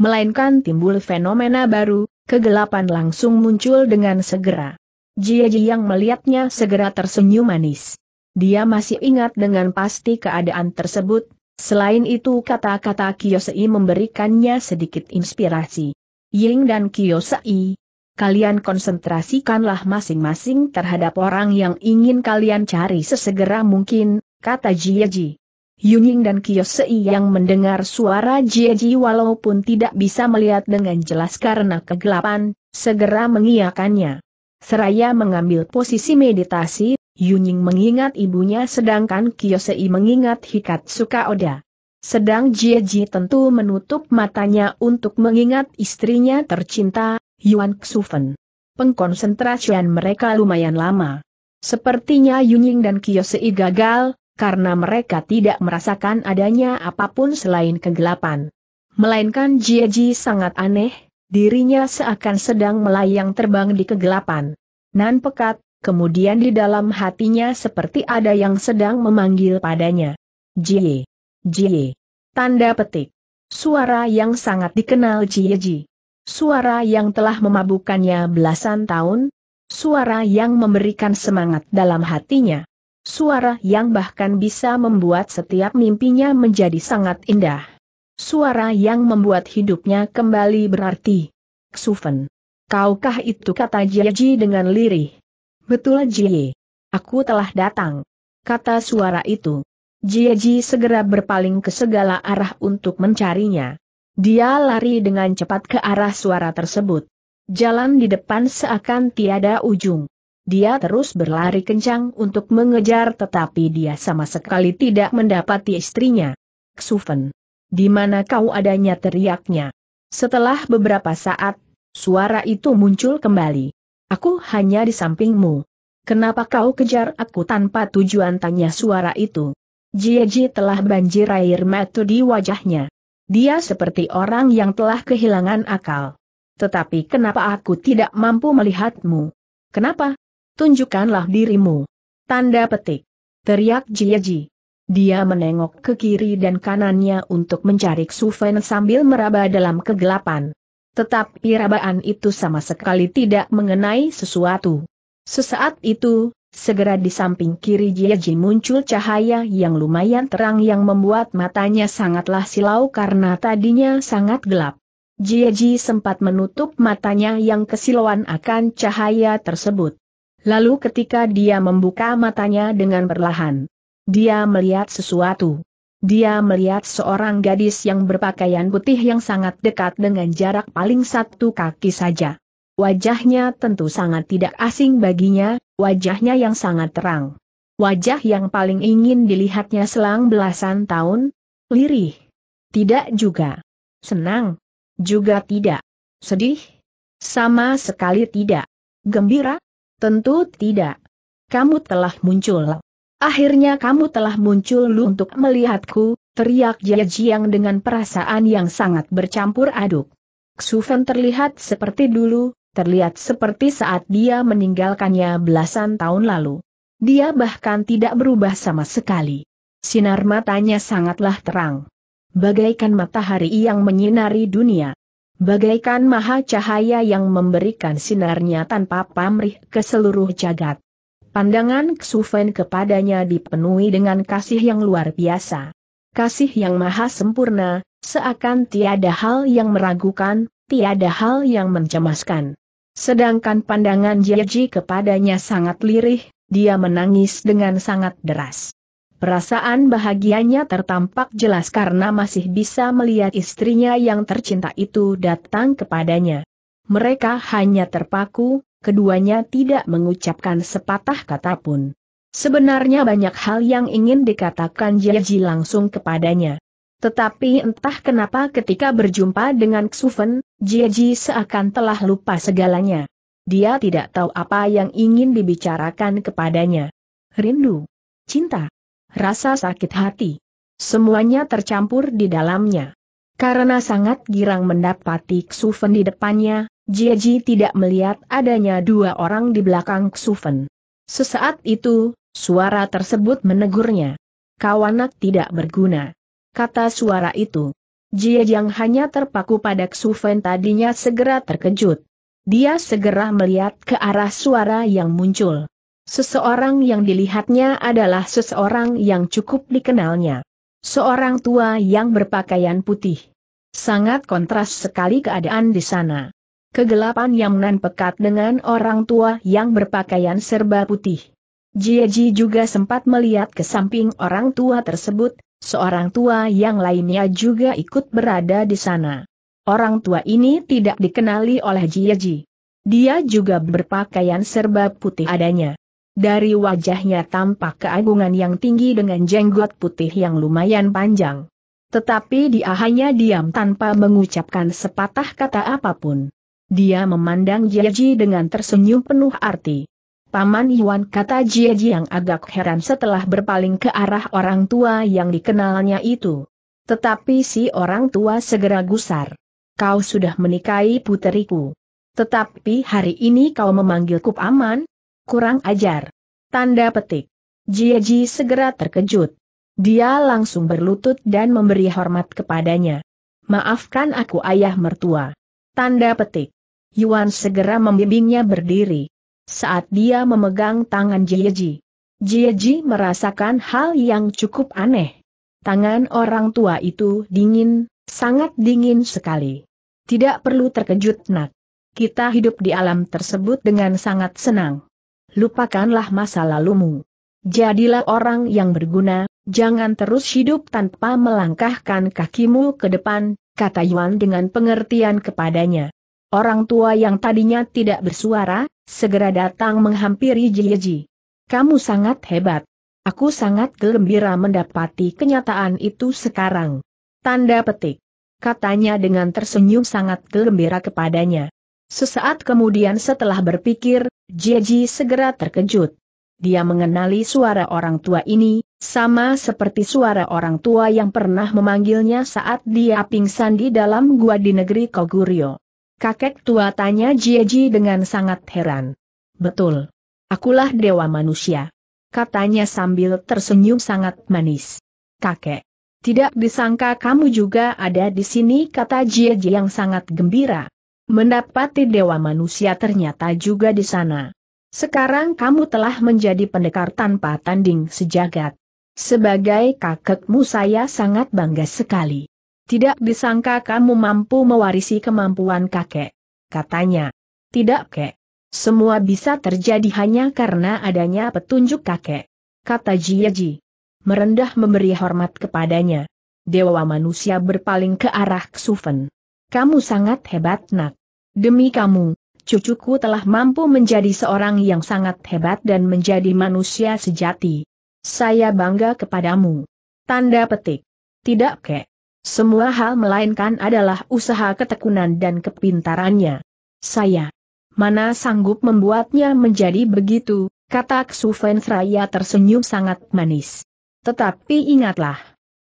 Melainkan timbul fenomena baru, kegelapan langsung muncul dengan segera. Jiaji yang melihatnya segera tersenyum manis. Dia masih ingat dengan pasti keadaan tersebut, Selain itu kata-kata Kiyosei memberikannya sedikit inspirasi. Ying dan Kiyosei, kalian konsentrasikanlah masing-masing terhadap orang yang ingin kalian cari sesegera mungkin, kata Jieji. Yunying dan Kiyosei yang mendengar suara Jieji walaupun tidak bisa melihat dengan jelas karena kegelapan, segera mengiakannya. Seraya mengambil posisi meditasi, Yunying mengingat ibunya sedangkan Kiyosei mengingat Hikatsuka Oda. Sedang Jieji tentu menutup matanya untuk mengingat istrinya tercinta, Yuan Xufen. Pengkonsentrasian mereka lumayan lama. Sepertinya Yunying dan Kiyosei gagal, karena mereka tidak merasakan adanya apapun selain kegelapan. Melainkan Jieji sangat aneh, dirinya seakan sedang melayang terbang di kegelapan. Nan pekat, kemudian di dalam hatinya seperti ada yang sedang memanggil padanya. Jie. Jie. Tanda petik. Suara yang sangat dikenal Jie Ji. Suara yang telah memabukannya belasan tahun. Suara yang memberikan semangat dalam hatinya. Suara yang bahkan bisa membuat setiap mimpinya menjadi sangat indah. Suara yang membuat hidupnya kembali berarti. Ksuven. Kaukah itu kata Jie Ji dengan lirih. Betul Jie. Aku telah datang. Kata suara itu. Jie Ji segera berpaling ke segala arah untuk mencarinya. Dia lari dengan cepat ke arah suara tersebut. Jalan di depan seakan tiada ujung. Dia terus berlari kencang untuk mengejar tetapi dia sama sekali tidak mendapati istrinya. Xufen. Di mana kau adanya teriaknya. Setelah beberapa saat, suara itu muncul kembali. Aku hanya di sampingmu. Kenapa kau kejar aku tanpa tujuan tanya suara itu? Jieji telah banjir air mata di wajahnya. Dia seperti orang yang telah kehilangan akal. Tetapi kenapa aku tidak mampu melihatmu? Kenapa? Tunjukkanlah dirimu. Tanda petik. Teriak Jieji. Dia menengok ke kiri dan kanannya untuk mencari Xufen sambil meraba dalam kegelapan. Tetapi rabaan itu sama sekali tidak mengenai sesuatu. Sesaat itu, segera di samping kiri Jiaji muncul cahaya yang lumayan terang yang membuat matanya sangatlah silau karena tadinya sangat gelap. Jiaji sempat menutup matanya yang kesilauan akan cahaya tersebut. Lalu ketika dia membuka matanya dengan perlahan, dia melihat sesuatu. Dia melihat seorang gadis yang berpakaian putih yang sangat dekat dengan jarak paling satu kaki saja. Wajahnya tentu sangat tidak asing baginya, wajahnya yang sangat terang. Wajah yang paling ingin dilihatnya selang belasan tahun? Lirih. Tidak juga. Senang. Juga tidak. Sedih? Sama sekali tidak. Gembira? Tentu tidak. Kamu telah muncul. Akhirnya kamu telah muncul lu untuk melihatku, teriak Jia Jiang dengan perasaan yang sangat bercampur aduk. Xufen terlihat seperti dulu, terlihat seperti saat dia meninggalkannya belasan tahun lalu. Dia bahkan tidak berubah sama sekali. Sinar matanya sangatlah terang. Bagaikan matahari yang menyinari dunia. Bagaikan maha cahaya yang memberikan sinarnya tanpa pamrih ke seluruh jagat. Pandangan Xufen kepadanya dipenuhi dengan kasih yang luar biasa. Kasih yang maha sempurna, seakan tiada hal yang meragukan, tiada hal yang mencemaskan. Sedangkan pandangan Jeji kepadanya sangat lirih, dia menangis dengan sangat deras. Perasaan bahagianya tertampak jelas karena masih bisa melihat istrinya yang tercinta itu datang kepadanya. Mereka hanya terpaku, keduanya tidak mengucapkan sepatah kata pun. Sebenarnya banyak hal yang ingin dikatakan Jiaji langsung kepadanya. Tetapi entah kenapa ketika berjumpa dengan Xuven, Jiaji seakan telah lupa segalanya. Dia tidak tahu apa yang ingin dibicarakan kepadanya. Rindu, cinta, rasa sakit hati. Semuanya tercampur di dalamnya. Karena sangat girang mendapati Xuven di depannya, Jieji tidak melihat adanya dua orang di belakang Xufen. Sesaat itu, suara tersebut menegurnya. Kau anak tidak berguna. Kata suara itu. Jie yang hanya terpaku pada Xufen tadinya segera terkejut. Dia segera melihat ke arah suara yang muncul. Seseorang yang dilihatnya adalah seseorang yang cukup dikenalnya. Seorang tua yang berpakaian putih. Sangat kontras sekali keadaan di sana. Kegelapan yang pekat dengan orang tua yang berpakaian serba putih. Jieji juga sempat melihat ke samping orang tua tersebut, seorang tua yang lainnya juga ikut berada di sana. Orang tua ini tidak dikenali oleh Jieji. Dia juga berpakaian serba putih adanya. Dari wajahnya tampak keagungan yang tinggi dengan jenggot putih yang lumayan panjang. Tetapi dia hanya diam tanpa mengucapkan sepatah kata apapun. Dia memandang Jiaji dengan tersenyum penuh arti. Paman Iwan kata Jiaji yang agak heran setelah berpaling ke arah orang tua yang dikenalnya itu. Tetapi si orang tua segera gusar. Kau sudah menikahi puteriku. Tetapi hari ini kau memanggilku paman? Kurang ajar. Tanda petik. Jiaji segera terkejut. Dia langsung berlutut dan memberi hormat kepadanya. Maafkan aku ayah mertua. Tanda petik. Yuan segera membimbingnya berdiri. Saat dia memegang tangan Jieji, Jieji merasakan hal yang cukup aneh. Tangan orang tua itu dingin, sangat dingin sekali. Tidak perlu terkejut nak. Kita hidup di alam tersebut dengan sangat senang. Lupakanlah masa lalumu. Jadilah orang yang berguna, jangan terus hidup tanpa melangkahkan kakimu ke depan, kata Yuan dengan pengertian kepadanya. Orang tua yang tadinya tidak bersuara, segera datang menghampiri Jieji. Kamu sangat hebat. Aku sangat gembira mendapati kenyataan itu sekarang. Tanda petik. Katanya dengan tersenyum sangat gembira kepadanya. Sesaat kemudian setelah berpikir, Jieji segera terkejut. Dia mengenali suara orang tua ini, sama seperti suara orang tua yang pernah memanggilnya saat dia pingsan di dalam gua di negeri Koguryo. Kakek tua tanya Jieji dengan sangat heran. Betul. Akulah dewa manusia. Katanya sambil tersenyum sangat manis. Kakek. Tidak disangka kamu juga ada di sini kata Jieji yang sangat gembira. Mendapati dewa manusia ternyata juga di sana. Sekarang kamu telah menjadi pendekar tanpa tanding sejagat. Sebagai kakekmu saya sangat bangga sekali. Tidak disangka kamu mampu mewarisi kemampuan kakek. Katanya. Tidak kek. Semua bisa terjadi hanya karena adanya petunjuk kakek. Kata Jiaji. Merendah memberi hormat kepadanya. Dewa manusia berpaling ke arah Ksuven. Kamu sangat hebat nak. Demi kamu, cucuku telah mampu menjadi seorang yang sangat hebat dan menjadi manusia sejati. Saya bangga kepadamu. Tanda petik. Tidak kek. Semua hal melainkan adalah usaha ketekunan dan kepintarannya. Saya mana sanggup membuatnya menjadi begitu, kata Ksuven Fraya tersenyum sangat manis. Tetapi ingatlah,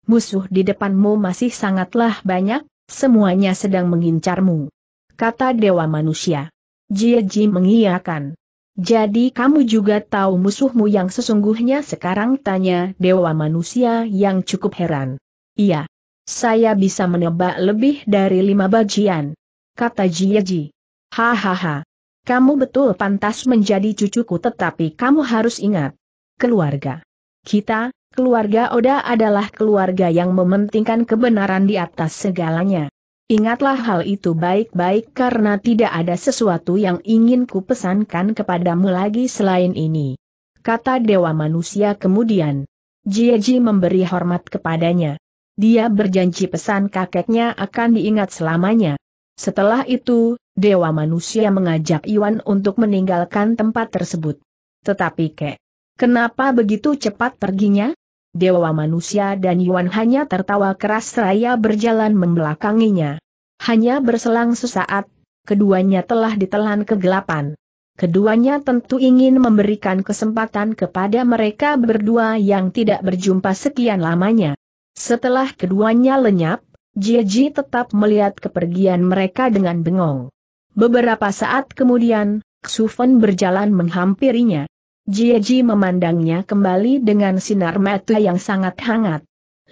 musuh di depanmu masih sangatlah banyak, semuanya sedang mengincarmu. Kata Dewa Manusia. Jieji mengiyakan. Jadi kamu juga tahu musuhmu yang sesungguhnya sekarang tanya Dewa Manusia yang cukup heran. Iya. Saya bisa menebak lebih dari lima bagian," Kata Jieji. Hahaha. Kamu betul pantas menjadi cucuku tetapi kamu harus ingat. Keluarga. Kita, keluarga Oda adalah keluarga yang mementingkan kebenaran di atas segalanya. Ingatlah hal itu baik-baik karena tidak ada sesuatu yang ingin kupesankan kepadamu lagi selain ini. Kata Dewa Manusia kemudian. Jieji memberi hormat kepadanya. Dia berjanji pesan kakeknya akan diingat selamanya. Setelah itu, Dewa Manusia mengajak Iwan untuk meninggalkan tempat tersebut. Tetapi kek, kenapa begitu cepat perginya? Dewa Manusia dan Iwan hanya tertawa keras seraya berjalan membelakanginya. Hanya berselang sesaat, keduanya telah ditelan kegelapan. Keduanya tentu ingin memberikan kesempatan kepada mereka berdua yang tidak berjumpa sekian lamanya. Setelah keduanya lenyap, Jieji tetap melihat kepergian mereka dengan bengong. Beberapa saat kemudian, Xufen berjalan menghampirinya. Jieji memandangnya kembali dengan sinar mata yang sangat hangat.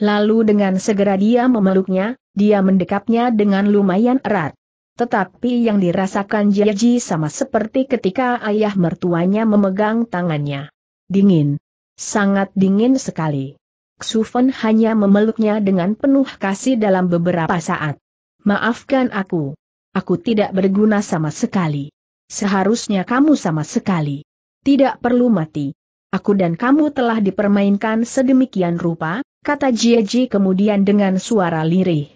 Lalu dengan segera dia memeluknya, dia mendekapnya dengan lumayan erat. Tetapi yang dirasakan Jieji sama seperti ketika ayah mertuanya memegang tangannya. Dingin. Sangat dingin sekali. Xufen hanya memeluknya dengan penuh kasih dalam beberapa saat. Maafkan aku. Aku tidak berguna sama sekali. Seharusnya kamu sama sekali. Tidak perlu mati. Aku dan kamu telah dipermainkan sedemikian rupa, kata Jieji kemudian dengan suara lirih.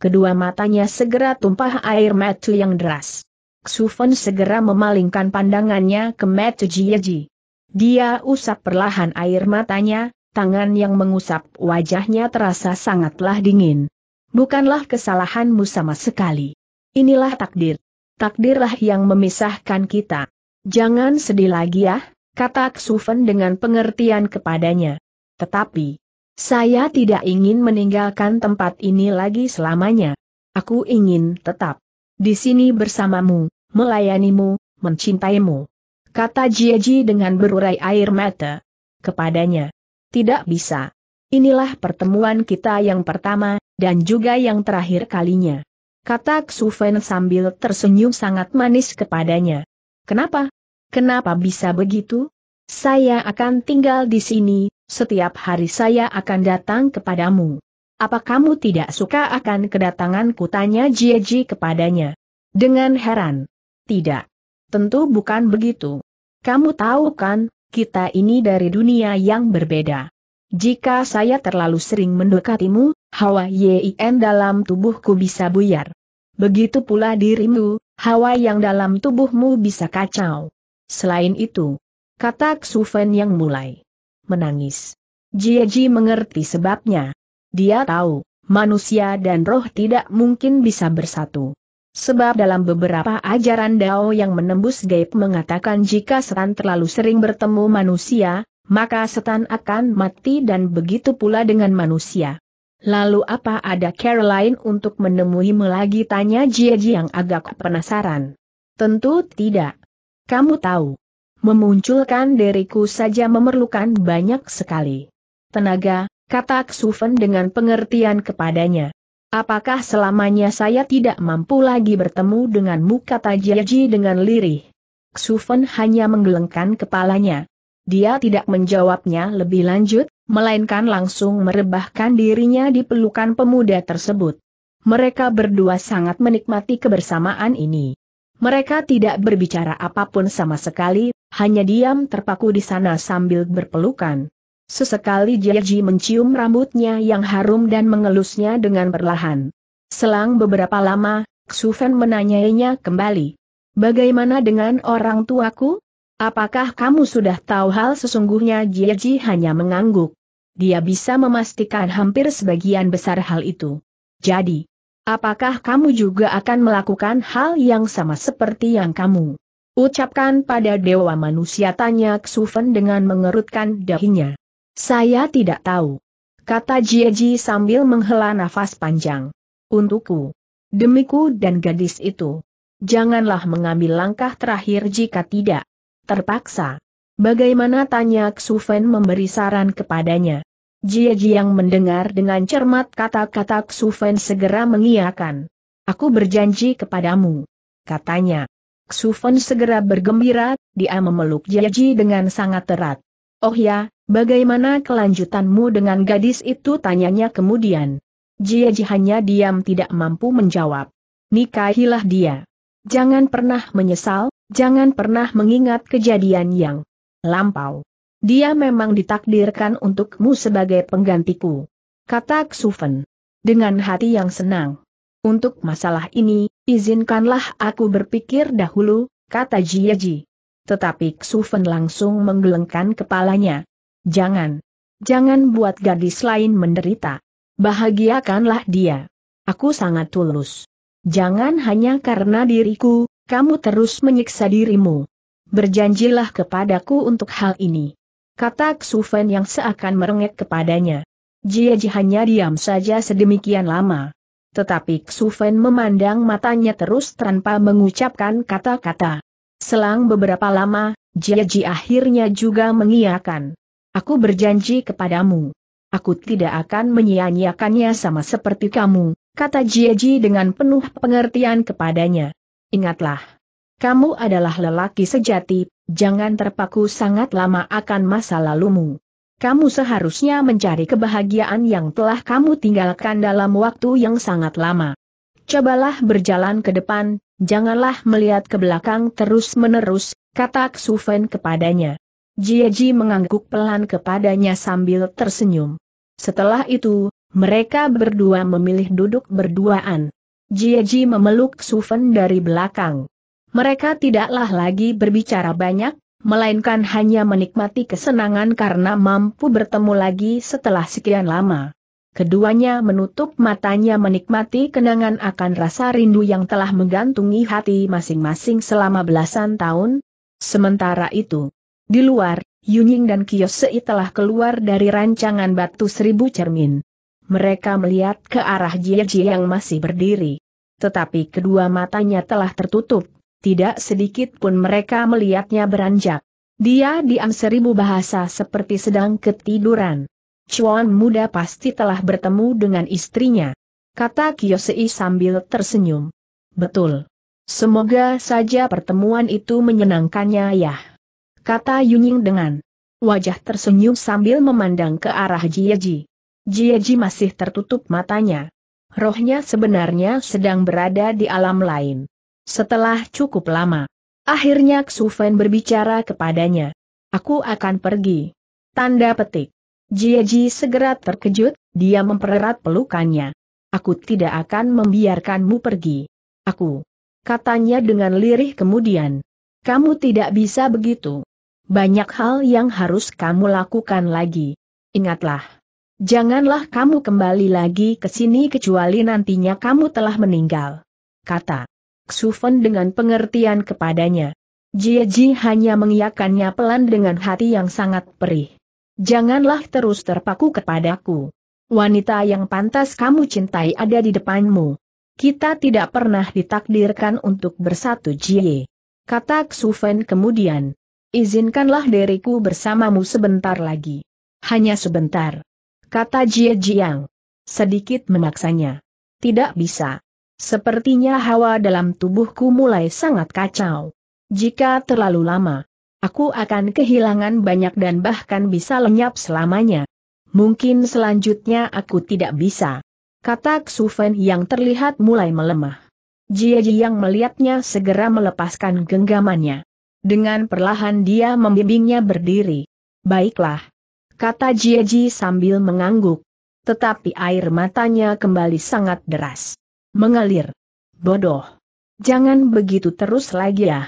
Kedua matanya segera tumpah air mata yang deras. Xufen segera memalingkan pandangannya ke mata Jieji. Dia usap perlahan air matanya, tangan yang mengusap wajahnya terasa sangatlah dingin. Bukanlah kesalahanmu sama sekali. Inilah takdir. Takdirlah yang memisahkan kita. Jangan sedih lagi ya, kata Ksuven dengan pengertian kepadanya. Tetapi, saya tidak ingin meninggalkan tempat ini lagi selamanya. Aku ingin tetap di sini bersamamu, melayanimu, mencintaimu. Kata Jieji dengan berurai air mata kepadanya. Tidak bisa. Inilah pertemuan kita yang pertama, dan juga yang terakhir kalinya. Kata Xufen sambil tersenyum sangat manis kepadanya. Kenapa? Kenapa bisa begitu? Saya akan tinggal di sini, setiap hari saya akan datang kepadamu. Apa kamu tidak suka akan kedatanganku? Tanya Jieji kepadanya. Dengan heran. Tidak. Tentu bukan begitu. Kamu tahu kan, kita ini dari dunia yang berbeda. Jika saya terlalu sering mendekatimu, hawa yin dalam tubuhku bisa buyar. Begitu pula dirimu, hawa yang dalam tubuhmu bisa kacau. Selain itu, kata Xufen yang mulai menangis. Jieji mengerti sebabnya. Dia tahu, manusia dan roh tidak mungkin bisa bersatu. Sebab dalam beberapa ajaran Dao yang menembus gaib mengatakan jika setan terlalu sering bertemu manusia, maka setan akan mati dan begitu pula dengan manusia. Lalu apa ada Caroline untuk menemui lagi tanya Jie yang agak penasaran. Tentu tidak. Kamu tahu. Memunculkan diriku saja memerlukan banyak sekali tenaga, kata Xufen dengan pengertian kepadanya. Apakah selamanya saya tidak mampu lagi bertemu dengan muka Jieji dengan lirih. Xufen hanya menggelengkan kepalanya. Dia tidak menjawabnya lebih lanjut, melainkan langsung merebahkan dirinya di pelukan pemuda tersebut. Mereka berdua sangat menikmati kebersamaan ini. Mereka tidak berbicara apapun sama sekali, hanya diam terpaku di sana sambil berpelukan. Sesekali Jiaji mencium rambutnya yang harum dan mengelusnya dengan perlahan. Selang beberapa lama, Xufen menanyainya kembali. Bagaimana dengan orang tuaku? Apakah kamu sudah tahu hal sesungguhnya Jiaji hanya mengangguk. Dia bisa memastikan hampir sebagian besar hal itu. Jadi, apakah kamu juga akan melakukan hal yang sama seperti yang kamu ucapkan pada dewa manusia tanya Xufen dengan mengerutkan dahinya. Saya tidak tahu. Kata Jieji sambil menghela nafas panjang. Untukku. Demiku dan gadis itu. Janganlah mengambil langkah terakhir jika tidak. Terpaksa. Bagaimana tanya Xufen memberi saran kepadanya. Jieji yang mendengar dengan cermat kata-kata Xufen segera mengiakan. Aku berjanji kepadamu. Katanya. Xufen segera bergembira, dia memeluk Jieji dengan sangat erat. Oh ya, bagaimana kelanjutanmu dengan gadis itu tanyanya kemudian. Jia Ji hanya diam tidak mampu menjawab. Nikahilah dia. Jangan pernah menyesal, jangan pernah mengingat kejadian yang lampau. Dia memang ditakdirkan untukmu sebagai penggantiku. Kata Xufen. Dengan hati yang senang. Untuk masalah ini, izinkanlah aku berpikir dahulu, kata Jia Ji. Tetapi Xufen langsung menggelengkan kepalanya. Jangan. Jangan buat gadis lain menderita. Bahagiakanlah dia. Aku sangat tulus. Jangan hanya karena diriku, kamu terus menyiksa dirimu. Berjanjilah kepadaku untuk hal ini. Kata Xufen yang seakan merengek kepadanya. Jiaji hanya diam saja sedemikian lama. Tetapi Xufen memandang matanya terus tanpa mengucapkan kata-kata. Selang beberapa lama, Jiaji akhirnya juga mengiyakan. Aku berjanji kepadamu. Aku tidak akan menyia-nyiakannya sama seperti kamu, kata Jiaji dengan penuh pengertian kepadanya. Ingatlah, kamu adalah lelaki sejati, jangan terpaku sangat lama akan masa lalumu. Kamu seharusnya mencari kebahagiaan yang telah kamu tinggalkan dalam waktu yang sangat lama. Cobalah berjalan ke depan, janganlah melihat ke belakang terus-menerus, kata Xufen kepadanya. Jieji mengangguk pelan kepadanya sambil tersenyum. Setelah itu, mereka berdua memilih duduk berduaan. Jieji memeluk Xufen dari belakang. Mereka tidaklah lagi berbicara banyak, melainkan hanya menikmati kesenangan karena mampu bertemu lagi setelah sekian lama. Keduanya menutup matanya menikmati kenangan akan rasa rindu yang telah menggantungi hati masing-masing selama belasan tahun. Sementara itu, di luar, Yunying dan Kiyosei telah keluar dari rancangan batu seribu cermin. Mereka melihat ke arah Jie-Jie yang masih berdiri. Tetapi kedua matanya telah tertutup, tidak sedikit pun mereka melihatnya beranjak. Dia diam seribu bahasa seperti sedang ketiduran. Chuan muda pasti telah bertemu dengan istrinya. Kata Kiyosei sambil tersenyum. Betul. Semoga saja pertemuan itu menyenangkannya ya. Kata Yunying dengan wajah tersenyum sambil memandang ke arah Jieji. Jieji masih tertutup matanya. Rohnya sebenarnya sedang berada di alam lain. Setelah cukup lama, akhirnya Xufen berbicara kepadanya. Aku akan pergi. Tanda petik. Jieji segera terkejut, dia mempererat pelukannya. Aku tidak akan membiarkanmu pergi. Aku. Katanya dengan lirih kemudian. Kamu tidak bisa begitu. Banyak hal yang harus kamu lakukan lagi. Ingatlah. Janganlah kamu kembali lagi ke sini kecuali nantinya kamu telah meninggal. Kata. Xufen dengan pengertian kepadanya. Jieji hanya mengiyakannya pelan dengan hati yang sangat perih. Janganlah terus terpaku kepadaku. Wanita yang pantas kamu cintai ada di depanmu. Kita tidak pernah ditakdirkan untuk bersatu Jie. Kata Xufen kemudian. Izinkanlah diriku bersamamu sebentar lagi. Hanya sebentar. Kata Jie Jiang. Sedikit memaksanya. Tidak bisa. Sepertinya hawa dalam tubuhku mulai sangat kacau. Jika terlalu lama, Aku akan kehilangan banyak dan bahkan bisa lenyap selamanya. Mungkin selanjutnya aku tidak bisa. Kata Xufen yang terlihat mulai melemah. Jia yang melihatnya segera melepaskan genggamannya. Dengan perlahan dia membimbingnya berdiri. Baiklah. Kata Jia sambil mengangguk. Tetapi air matanya kembali sangat deras. Mengalir. Bodoh. Jangan begitu terus lagi ya.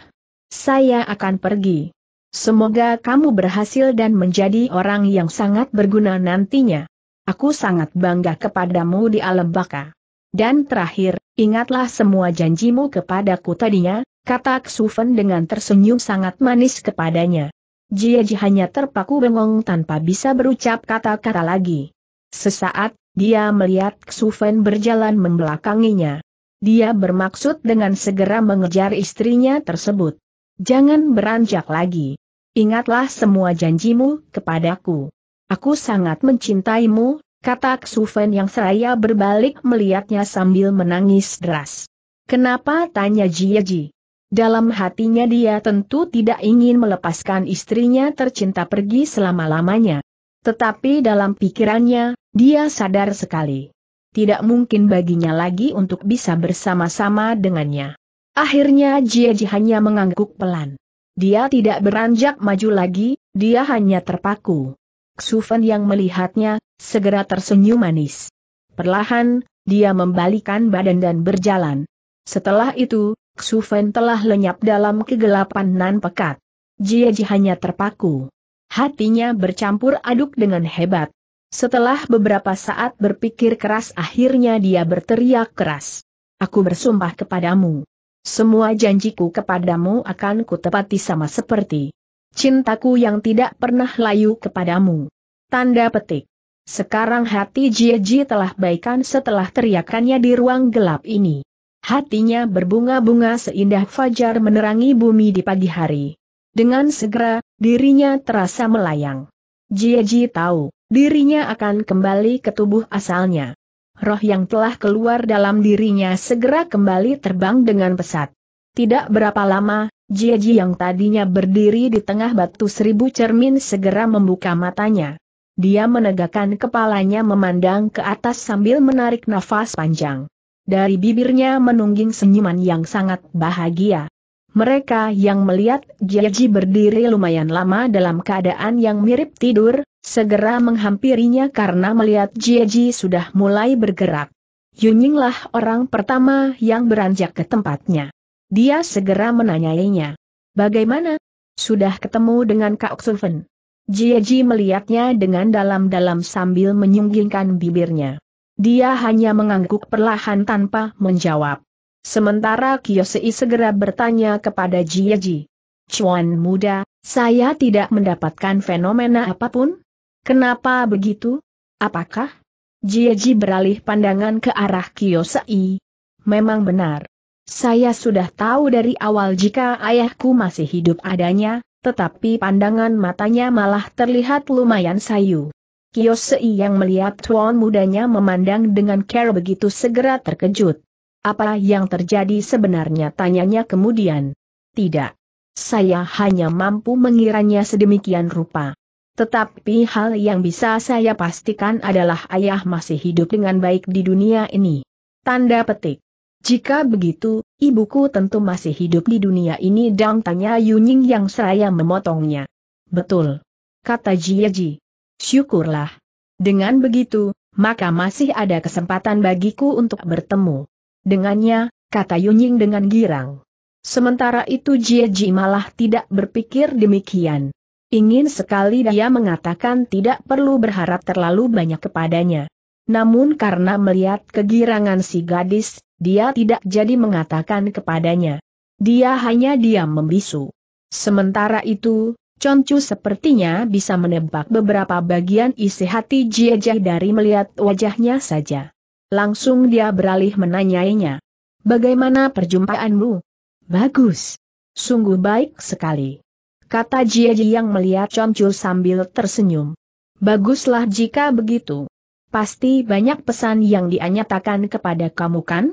Saya akan pergi. Semoga kamu berhasil dan menjadi orang yang sangat berguna nantinya. Aku sangat bangga kepadamu di alam baka. Dan terakhir, ingatlah semua janjimu kepadaku tadinya, kata Ksufen dengan tersenyum sangat manis kepadanya. Jia hanya terpaku bengong tanpa bisa berucap kata-kata lagi. Sesaat, dia melihat Ksufen berjalan membelakanginya. Dia bermaksud dengan segera mengejar istrinya tersebut. Jangan beranjak lagi ingatlah semua janjimu kepadaku. Aku sangat mencintaimu, kata Xufen yang seraya berbalik melihatnya sambil menangis deras. Kenapa tanya Jie Ji? Dalam hatinya dia tentu tidak ingin melepaskan istrinya tercinta pergi selama-lamanya. Tetapi dalam pikirannya, dia sadar sekali. Tidak mungkin baginya lagi untuk bisa bersama-sama dengannya. Akhirnya Jieji hanya mengangguk pelan. Dia tidak beranjak maju lagi, dia hanya terpaku. Xufen yang melihatnya, segera tersenyum manis. Perlahan, dia membalikan badan dan berjalan. Setelah itu, Xufen telah lenyap dalam kegelapan nan pekat. Jia Ji hanya terpaku. Hatinya bercampur aduk dengan hebat. Setelah beberapa saat berpikir keras akhirnya dia berteriak keras. Aku bersumpah kepadamu. Semua janjiku kepadamu akan kutepati sama seperti cintaku yang tidak pernah layu kepadamu. Tanda petik. Sekarang hati Jieji telah baikan setelah teriakannya di ruang gelap ini. Hatinya berbunga-bunga seindah fajar menerangi bumi di pagi hari. Dengan segera, dirinya terasa melayang. Jieji tahu, dirinya akan kembali ke tubuh asalnya roh yang telah keluar dalam dirinya segera kembali terbang dengan pesat. Tidak berapa lama, Jiji yang tadinya berdiri di tengah batu seribu cermin segera membuka matanya. Dia menegakkan kepalanya memandang ke atas sambil menarik nafas panjang. Dari bibirnya menungging senyuman yang sangat bahagia. Mereka yang melihat Jiji berdiri lumayan lama dalam keadaan yang mirip tidur, segera menghampirinya karena melihat Jieji sudah mulai bergerak. Yunyinglah orang pertama yang beranjak ke tempatnya. Dia segera menanyainya. Bagaimana? Sudah ketemu dengan Kak Suven? Jieji melihatnya dengan dalam-dalam sambil menyunggingkan bibirnya. Dia hanya mengangguk perlahan tanpa menjawab. Sementara Kiyosei segera bertanya kepada Jieji. Cuan muda, saya tidak mendapatkan fenomena apapun, Kenapa begitu? Apakah? Jieji beralih pandangan ke arah Kiyosai. Memang benar. Saya sudah tahu dari awal jika ayahku masih hidup adanya, tetapi pandangan matanya malah terlihat lumayan sayu. Kiyosei yang melihat tuan mudanya memandang dengan care begitu segera terkejut. Apa yang terjadi sebenarnya tanyanya kemudian. Tidak. Saya hanya mampu mengiranya sedemikian rupa. Tetapi hal yang bisa saya pastikan adalah ayah masih hidup dengan baik di dunia ini. Tanda petik. Jika begitu, ibuku tentu masih hidup di dunia ini dan tanya Yunying yang saya memotongnya. Betul. Kata Jieji. Syukurlah. Dengan begitu, maka masih ada kesempatan bagiku untuk bertemu. Dengannya, kata Yunying dengan girang. Sementara itu Jieji malah tidak berpikir demikian. Ingin sekali dia mengatakan tidak perlu berharap terlalu banyak kepadanya. Namun karena melihat kegirangan si gadis, dia tidak jadi mengatakan kepadanya. Dia hanya diam membisu. Sementara itu, Concu sepertinya bisa menebak beberapa bagian isi hati Jiejah dari melihat wajahnya saja. Langsung dia beralih menanyainya. Bagaimana perjumpaanmu? Bagus. Sungguh baik sekali kata Jiaji yang melihat Chongchul sambil tersenyum. Baguslah jika begitu. Pasti banyak pesan yang dianyatakan kepada kamu kan?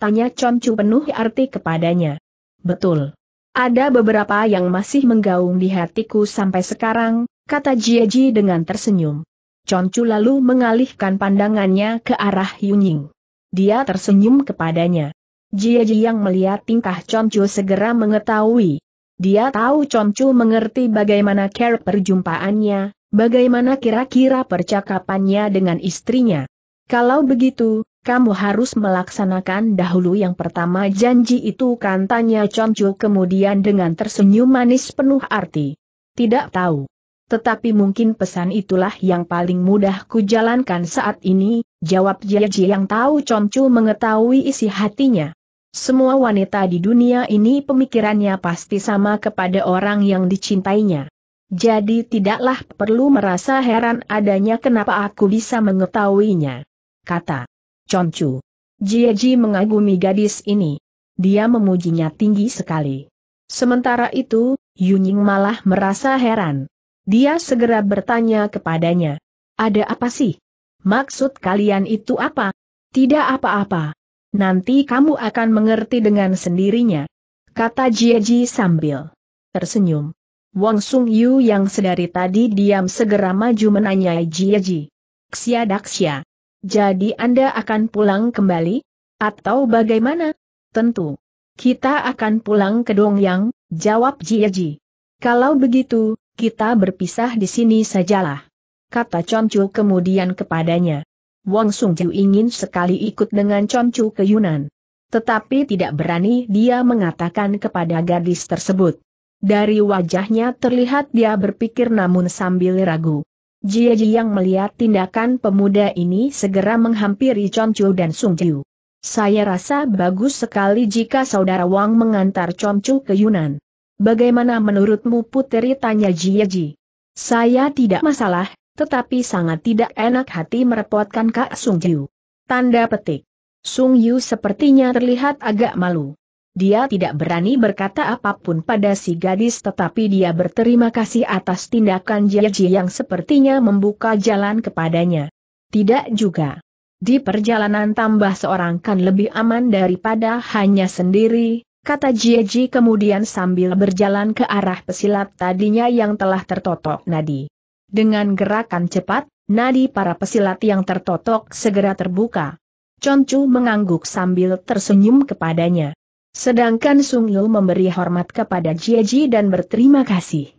Tanya Chongchul penuh arti kepadanya. Betul. Ada beberapa yang masih menggaung di hatiku sampai sekarang, kata Jiaji dengan tersenyum. Chongchul lalu mengalihkan pandangannya ke arah Yunying. Dia tersenyum kepadanya. Jiaji yang melihat tingkah Chongchul segera mengetahui dia tahu Concu mengerti bagaimana care perjumpaannya, bagaimana kira-kira percakapannya dengan istrinya. Kalau begitu, kamu harus melaksanakan dahulu yang pertama janji itu kan tanya Concu kemudian dengan tersenyum manis penuh arti. Tidak tahu. Tetapi mungkin pesan itulah yang paling mudah kujalankan saat ini, jawab Jiaji yang tahu Concu mengetahui isi hatinya. Semua wanita di dunia ini pemikirannya pasti sama kepada orang yang dicintainya. Jadi tidaklah perlu merasa heran adanya kenapa aku bisa mengetahuinya. Kata Concu. Jieji mengagumi gadis ini. Dia memujinya tinggi sekali. Sementara itu, Yunying malah merasa heran. Dia segera bertanya kepadanya. Ada apa sih? Maksud kalian itu apa? Tidak apa-apa nanti kamu akan mengerti dengan sendirinya. Kata Jieji sambil tersenyum. Wong Sung Yu yang sedari tadi diam segera maju menanyai Jieji. Xia Daxia. Jadi Anda akan pulang kembali? Atau bagaimana? Tentu. Kita akan pulang ke Dongyang, jawab Jieji. Kalau begitu, kita berpisah di sini sajalah. Kata Chu kemudian kepadanya. Wang Sung Ju ingin sekali ikut dengan Concu ke Yunan. Tetapi tidak berani dia mengatakan kepada gadis tersebut. Dari wajahnya terlihat dia berpikir namun sambil ragu. Jia yang melihat tindakan pemuda ini segera menghampiri Concu dan Sung Ju. Saya rasa bagus sekali jika saudara Wang mengantar Concu ke Yunan. Bagaimana menurutmu putri tanya Ji? Saya tidak masalah, tetapi sangat tidak enak hati merepotkan Kak Sung Yu. Tanda petik. Sung Yu sepertinya terlihat agak malu. Dia tidak berani berkata apapun pada si gadis tetapi dia berterima kasih atas tindakan Ji yang sepertinya membuka jalan kepadanya. Tidak juga. Di perjalanan tambah seorang kan lebih aman daripada hanya sendiri, kata Jieji kemudian sambil berjalan ke arah pesilat tadinya yang telah tertotok nadi. Dengan gerakan cepat, nadi para pesilat yang tertotok segera terbuka. Concu mengangguk sambil tersenyum kepadanya. Sedangkan Sung Yul memberi hormat kepada Jie Ji dan berterima kasih.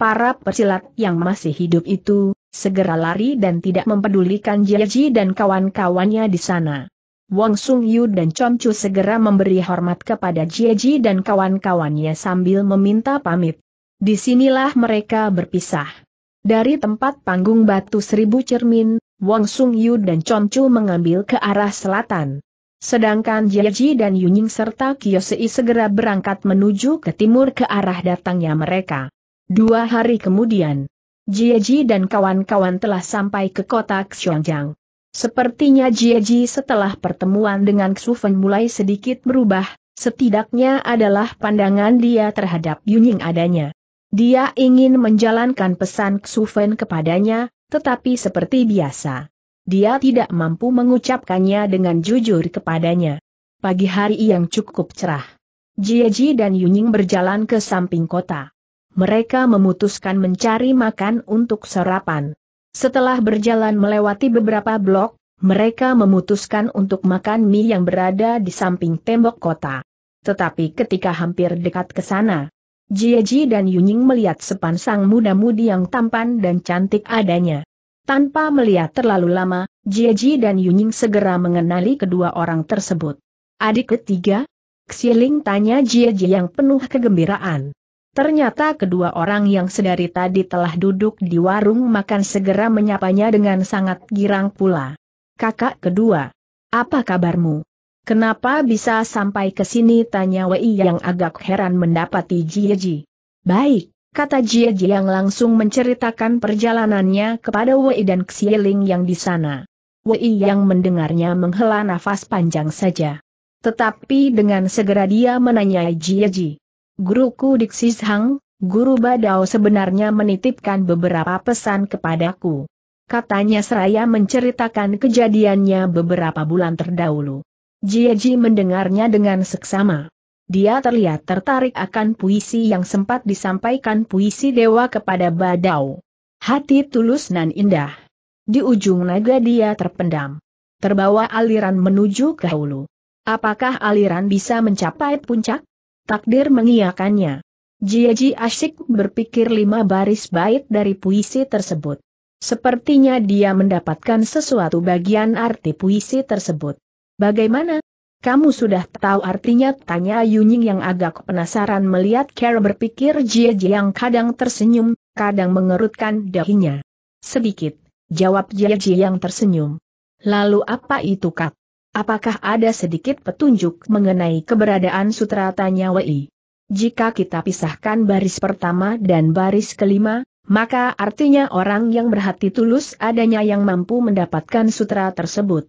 Para pesilat yang masih hidup itu, segera lari dan tidak mempedulikan Jie Ji dan kawan-kawannya di sana. Wong Sung Yu dan Chon Chu segera memberi hormat kepada Jie Ji dan kawan-kawannya sambil meminta pamit. Disinilah mereka berpisah. Dari tempat panggung batu seribu cermin, Wang Sung Yu dan Chon Chu mengambil ke arah selatan. Sedangkan Ji dan Yuning serta Sei segera berangkat menuju ke timur ke arah datangnya mereka. Dua hari kemudian, Ji dan kawan-kawan telah sampai ke kota Xiongjiang. Sepertinya Ji setelah pertemuan dengan Feng mulai sedikit berubah, setidaknya adalah pandangan dia terhadap Yuning adanya. Dia ingin menjalankan pesan Xufen kepadanya, tetapi seperti biasa. Dia tidak mampu mengucapkannya dengan jujur kepadanya. Pagi hari yang cukup cerah. Jieji dan Yuning berjalan ke samping kota. Mereka memutuskan mencari makan untuk sarapan. Setelah berjalan melewati beberapa blok, mereka memutuskan untuk makan mie yang berada di samping tembok kota. Tetapi ketika hampir dekat ke sana, Jieji dan Yunying melihat sepasang muda-mudi yang tampan dan cantik adanya. Tanpa melihat terlalu lama, Jieji dan Yunying segera mengenali kedua orang tersebut. Adik ketiga? Xiling tanya Jieji yang penuh kegembiraan. Ternyata kedua orang yang sedari tadi telah duduk di warung makan segera menyapanya dengan sangat girang pula. Kakak kedua, apa kabarmu? Kenapa bisa sampai ke sini? Tanya Wei yang agak heran mendapati Jie Jieji. Baik, kata Jie Jieji yang langsung menceritakan perjalanannya kepada Wei dan Xieling yang di sana. Wei yang mendengarnya menghela nafas panjang saja. Tetapi dengan segera dia menanyai Jie Jieji. Guruku Diksi Zhang, Guru Badao sebenarnya menitipkan beberapa pesan kepadaku. Katanya seraya menceritakan kejadiannya beberapa bulan terdahulu. Jieji mendengarnya dengan seksama. Dia terlihat tertarik akan puisi yang sempat disampaikan puisi dewa kepada Badau. Hati tulus nan indah. Di ujung naga dia terpendam. Terbawa aliran menuju ke hulu. Apakah aliran bisa mencapai puncak? Takdir mengiakannya. Jieji asyik berpikir lima baris bait dari puisi tersebut. Sepertinya dia mendapatkan sesuatu bagian arti puisi tersebut. Bagaimana? Kamu sudah tahu artinya? Tanya Yunying yang agak penasaran melihat Kara berpikir Jie Jie yang kadang tersenyum, kadang mengerutkan dahinya. Sedikit, jawab Jie Jie yang tersenyum. Lalu apa itu kak? Apakah ada sedikit petunjuk mengenai keberadaan sutra tanya Wei? Jika kita pisahkan baris pertama dan baris kelima, maka artinya orang yang berhati tulus adanya yang mampu mendapatkan sutra tersebut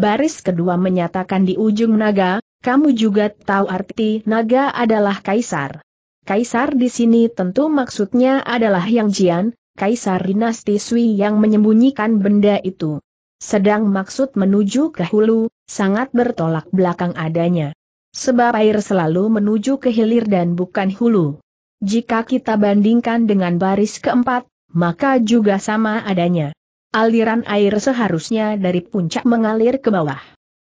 baris kedua menyatakan di ujung naga, kamu juga tahu arti naga adalah kaisar. Kaisar di sini tentu maksudnya adalah Yang Jian, kaisar dinasti Sui yang menyembunyikan benda itu. Sedang maksud menuju ke hulu, sangat bertolak belakang adanya. Sebab air selalu menuju ke hilir dan bukan hulu. Jika kita bandingkan dengan baris keempat, maka juga sama adanya. Aliran air seharusnya dari puncak mengalir ke bawah.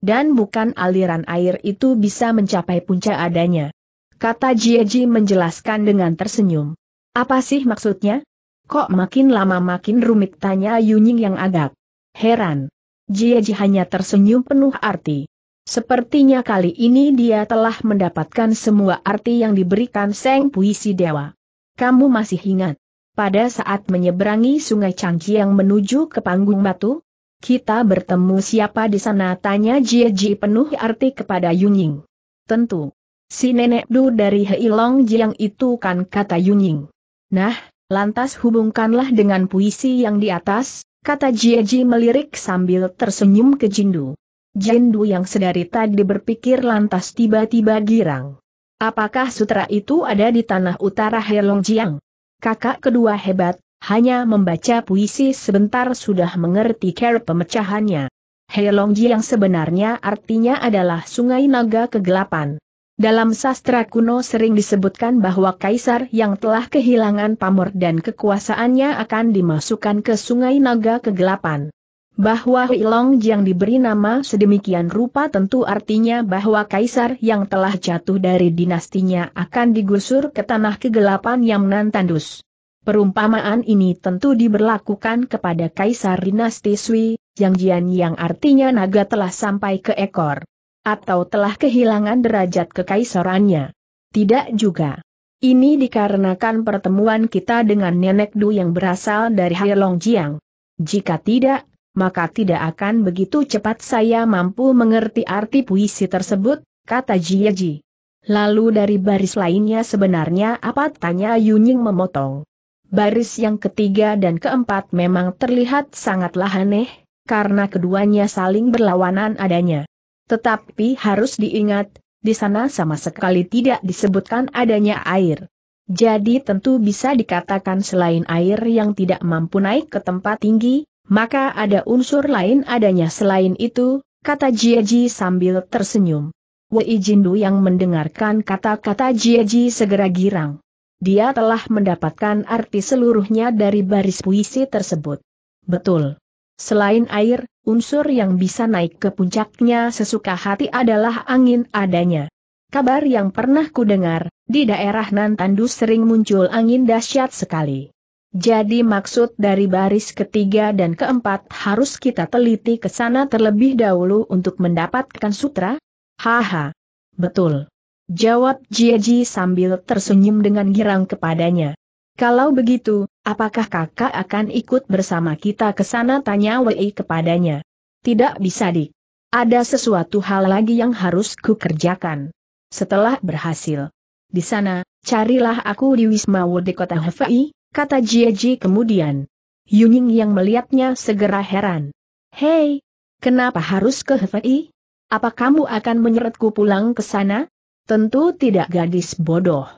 Dan bukan aliran air itu bisa mencapai puncak adanya. Kata Jieji menjelaskan dengan tersenyum. Apa sih maksudnya? Kok makin lama makin rumit tanya Yunying yang agak heran. Jieji hanya tersenyum penuh arti. Sepertinya kali ini dia telah mendapatkan semua arti yang diberikan Seng Puisi Dewa. Kamu masih ingat? Pada saat menyeberangi sungai yang menuju ke panggung batu, kita bertemu siapa di sana tanya Jie Ji penuh arti kepada Yunying. Tentu. Si nenek du dari Heilong Jiang itu kan kata Yunying. Nah, lantas hubungkanlah dengan puisi yang di atas, kata Jie Ji melirik sambil tersenyum ke Jindu. Jindu yang sedari tadi berpikir lantas tiba-tiba girang. Apakah sutra itu ada di tanah utara Heilongjiang? kakak kedua hebat, hanya membaca puisi sebentar sudah mengerti care pemecahannya. Heilongji yang sebenarnya artinya adalah sungai naga kegelapan. Dalam sastra kuno sering disebutkan bahwa kaisar yang telah kehilangan pamor dan kekuasaannya akan dimasukkan ke sungai naga kegelapan bahwa Huilong yang diberi nama sedemikian rupa tentu artinya bahwa kaisar yang telah jatuh dari dinastinya akan digusur ke tanah kegelapan yang menantandus. Perumpamaan ini tentu diberlakukan kepada kaisar dinasti Sui, yang Jian yang artinya naga telah sampai ke ekor. Atau telah kehilangan derajat kekaisarannya. Tidak juga. Ini dikarenakan pertemuan kita dengan Nenek Du yang berasal dari Hailong Jiang. Jika tidak, maka tidak akan begitu cepat saya mampu mengerti arti puisi tersebut, kata Jieji. Lalu dari baris lainnya sebenarnya apa tanya Yunying memotong. Baris yang ketiga dan keempat memang terlihat sangatlah aneh, karena keduanya saling berlawanan adanya. Tetapi harus diingat, di sana sama sekali tidak disebutkan adanya air. Jadi tentu bisa dikatakan selain air yang tidak mampu naik ke tempat tinggi, maka ada unsur lain adanya selain itu, kata Jiaji sambil tersenyum. Wei Jindu yang mendengarkan kata-kata Jiaji segera girang. Dia telah mendapatkan arti seluruhnya dari baris puisi tersebut. Betul. Selain air, unsur yang bisa naik ke puncaknya sesuka hati adalah angin adanya. Kabar yang pernah kudengar, di daerah Nantandu sering muncul angin dahsyat sekali. Jadi maksud dari baris ketiga dan keempat harus kita teliti ke sana terlebih dahulu untuk mendapatkan sutra? Haha. Betul. Jawab Jiaji sambil tersenyum dengan girang kepadanya. Kalau begitu, apakah kakak akan ikut bersama kita ke sana tanya Wei kepadanya. Tidak bisa dik. Ada sesuatu hal lagi yang harus kukerjakan. Setelah berhasil. Di sana, carilah aku di Wisma Wode Kota Hefei, kata Jiaji kemudian. Yuning yang melihatnya segera heran. Hei, kenapa harus ke Hefei? Apa kamu akan menyeretku pulang ke sana? Tentu tidak gadis bodoh.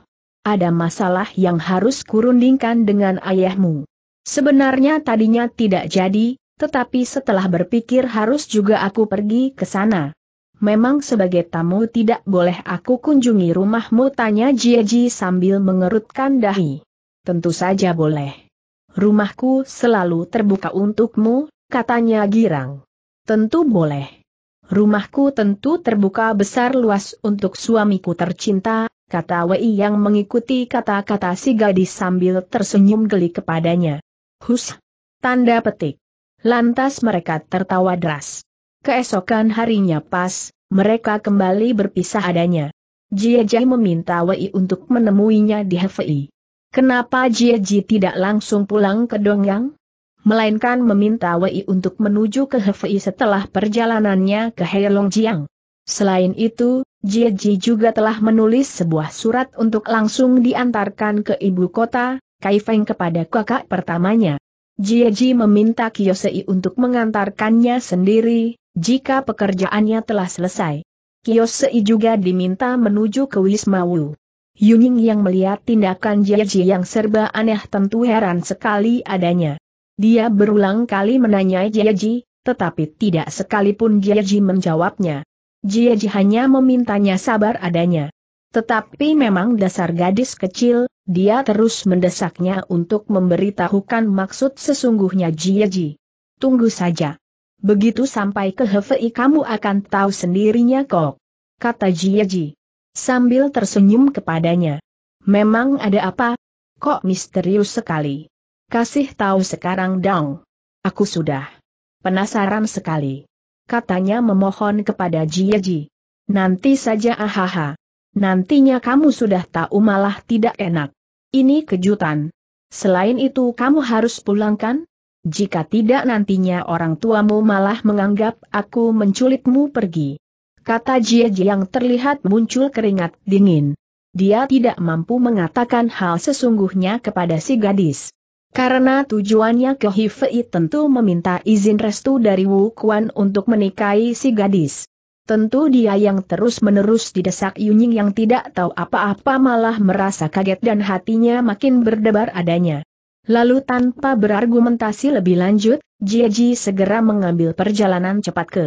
Ada masalah yang harus kurundingkan dengan ayahmu. Sebenarnya tadinya tidak jadi, tetapi setelah berpikir harus juga aku pergi ke sana. Memang sebagai tamu tidak boleh aku kunjungi rumahmu tanya Jieji sambil mengerutkan dahi. Tentu saja boleh. Rumahku selalu terbuka untukmu, katanya girang. Tentu boleh. Rumahku tentu terbuka besar luas untuk suamiku tercinta, kata Wei yang mengikuti kata-kata si gadis sambil tersenyum geli kepadanya. Hus! Tanda petik. Lantas mereka tertawa deras. Keesokan harinya pas, mereka kembali berpisah adanya. Jiajai meminta Wei untuk menemuinya di Hefei. Kenapa Ji tidak langsung pulang ke Dongyang, Melainkan meminta Wei untuk menuju ke Hefei setelah perjalanannya ke Heilongjiang. Selain itu, Ji juga telah menulis sebuah surat untuk langsung diantarkan ke ibu kota, Kaifeng kepada kakak pertamanya. Ji meminta Kiyosei untuk mengantarkannya sendiri, jika pekerjaannya telah selesai. Kiyosei juga diminta menuju ke Wisma Wu. Yuning yang melihat tindakan Jieji yang serba aneh tentu heran sekali adanya. Dia berulang kali menanyai Jieji, tetapi tidak sekalipun Jieji menjawabnya. Jieji hanya memintanya sabar adanya. Tetapi memang dasar gadis kecil, dia terus mendesaknya untuk memberitahukan maksud sesungguhnya Jieji. Tunggu saja. Begitu sampai ke Hefei kamu akan tahu sendirinya kok. Kata Jieji sambil tersenyum kepadanya. Memang ada apa? Kok misterius sekali? Kasih tahu sekarang dong. Aku sudah penasaran sekali. Katanya memohon kepada Jiaji. Nanti saja ahaha. Nantinya kamu sudah tahu malah tidak enak. Ini kejutan. Selain itu kamu harus pulangkan. Jika tidak nantinya orang tuamu malah menganggap aku menculikmu pergi kata Jie Jie yang terlihat muncul keringat dingin. Dia tidak mampu mengatakan hal sesungguhnya kepada si gadis. Karena tujuannya ke Hifei tentu meminta izin restu dari Wu Kuan untuk menikahi si gadis. Tentu dia yang terus-menerus didesak Yunying yang tidak tahu apa-apa malah merasa kaget dan hatinya makin berdebar adanya. Lalu tanpa berargumentasi lebih lanjut, Jieji segera mengambil perjalanan cepat ke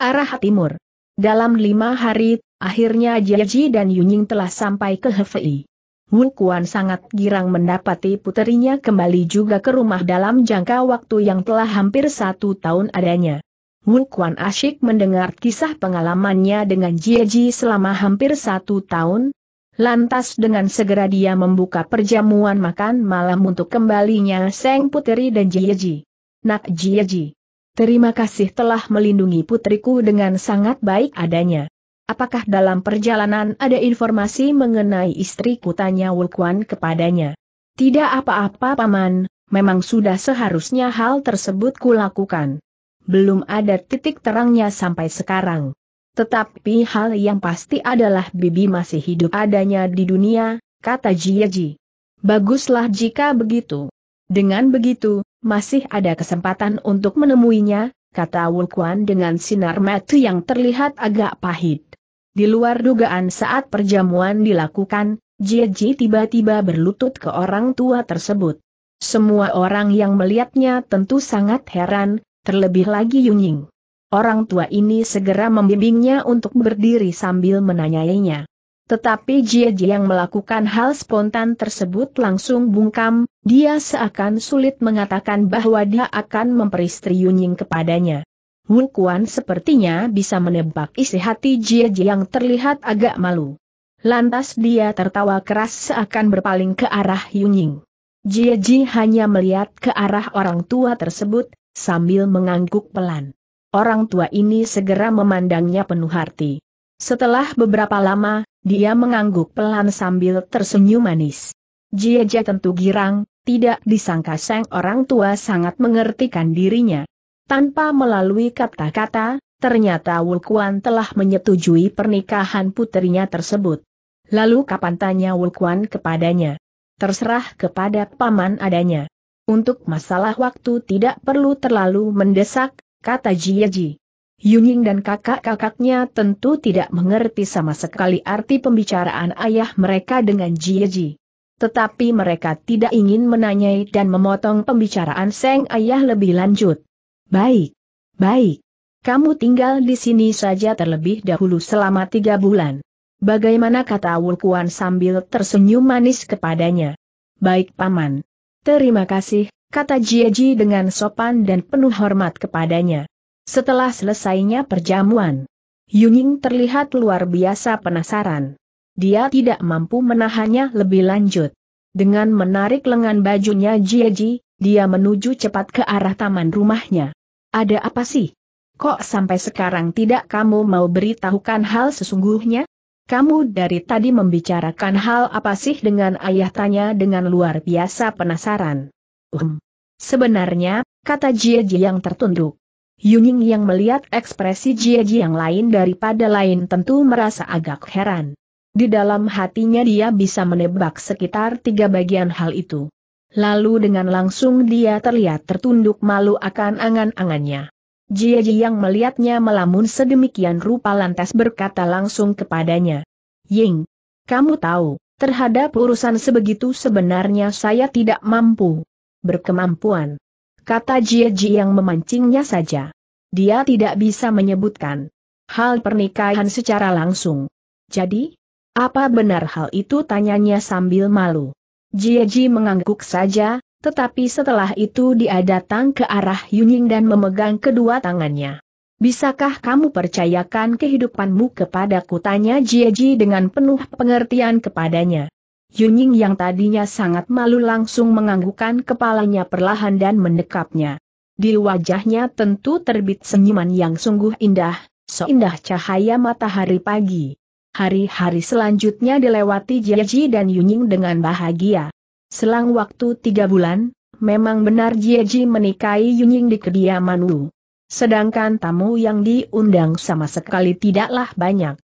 arah timur. Dalam lima hari, akhirnya Jieji dan Yunying telah sampai ke Hefei. Wu Kuan sangat girang mendapati puterinya kembali juga ke rumah dalam jangka waktu yang telah hampir satu tahun adanya. Wu Kuan asyik mendengar kisah pengalamannya dengan Jieji selama hampir satu tahun. Lantas dengan segera dia membuka perjamuan makan malam untuk kembalinya Seng Puteri dan Jieji. Nak Jieji. Terima kasih telah melindungi putriku dengan sangat baik adanya. Apakah dalam perjalanan ada informasi mengenai istriku tanya Wulkuan kepadanya. Tidak apa-apa paman, memang sudah seharusnya hal tersebut kulakukan. Belum ada titik terangnya sampai sekarang. Tetapi hal yang pasti adalah Bibi masih hidup adanya di dunia, kata Jieji. Baguslah jika begitu. Dengan begitu, masih ada kesempatan untuk menemuinya, kata Wulkuan dengan sinar mata yang terlihat agak pahit. Di luar dugaan saat perjamuan dilakukan, Jieji tiba-tiba berlutut ke orang tua tersebut. Semua orang yang melihatnya tentu sangat heran, terlebih lagi Yunying. Orang tua ini segera membimbingnya untuk berdiri sambil menanyainya. Tetapi Jie yang melakukan hal spontan tersebut langsung bungkam, dia seakan sulit mengatakan bahwa dia akan memperistri Yunying kepadanya. Wu Kuan sepertinya bisa menebak isi hati Jie yang terlihat agak malu. Lantas dia tertawa keras seakan berpaling ke arah Yunying. Jie hanya melihat ke arah orang tua tersebut, sambil mengangguk pelan. Orang tua ini segera memandangnya penuh hati. Setelah beberapa lama, dia mengangguk pelan sambil tersenyum manis. Jieja tentu girang, tidak disangka sang orang tua sangat mengertikan dirinya. Tanpa melalui kata-kata, ternyata Wulkuan telah menyetujui pernikahan putrinya tersebut. Lalu kapan tanya Wulkuan kepadanya? Terserah kepada paman adanya. Untuk masalah waktu tidak perlu terlalu mendesak, kata Jieji. Yuning dan kakak-kakaknya tentu tidak mengerti sama sekali arti pembicaraan ayah mereka dengan Jieji. Tetapi mereka tidak ingin menanyai dan memotong pembicaraan Seng ayah lebih lanjut. Baik, baik. Kamu tinggal di sini saja terlebih dahulu selama tiga bulan. Bagaimana kata Wulkuan sambil tersenyum manis kepadanya. Baik paman. Terima kasih, kata Jieji dengan sopan dan penuh hormat kepadanya. Setelah selesainya perjamuan, Yuning terlihat luar biasa penasaran. Dia tidak mampu menahannya lebih lanjut. Dengan menarik lengan bajunya Jieji, dia menuju cepat ke arah taman rumahnya. Ada apa sih? Kok sampai sekarang tidak kamu mau beritahukan hal sesungguhnya? Kamu dari tadi membicarakan hal apa sih dengan ayah tanya dengan luar biasa penasaran. Um. Sebenarnya, kata Jieji yang tertunduk. Yuning yang melihat ekspresi Jie yang lain daripada lain tentu merasa agak heran. Di dalam hatinya dia bisa menebak sekitar tiga bagian hal itu. Lalu dengan langsung dia terlihat tertunduk malu akan angan-angannya. Jie yang melihatnya melamun sedemikian rupa lantas berkata langsung kepadanya. Ying, kamu tahu, terhadap urusan sebegitu sebenarnya saya tidak mampu. Berkemampuan kata Ji yang memancingnya saja. Dia tidak bisa menyebutkan hal pernikahan secara langsung. Jadi, apa benar hal itu tanyanya sambil malu. Ji mengangguk saja, tetapi setelah itu dia datang ke arah Yunying dan memegang kedua tangannya. Bisakah kamu percayakan kehidupanmu kepadaku? Tanya Ji dengan penuh pengertian kepadanya. Yunying yang tadinya sangat malu langsung menganggukkan kepalanya perlahan dan mendekapnya. Di wajahnya tentu terbit senyuman yang sungguh indah, seindah cahaya matahari pagi. Hari-hari selanjutnya dilewati Jieji dan Yunying dengan bahagia. Selang waktu tiga bulan, memang benar Jieji menikahi Yunying di kediaman Wu. Sedangkan tamu yang diundang sama sekali tidaklah banyak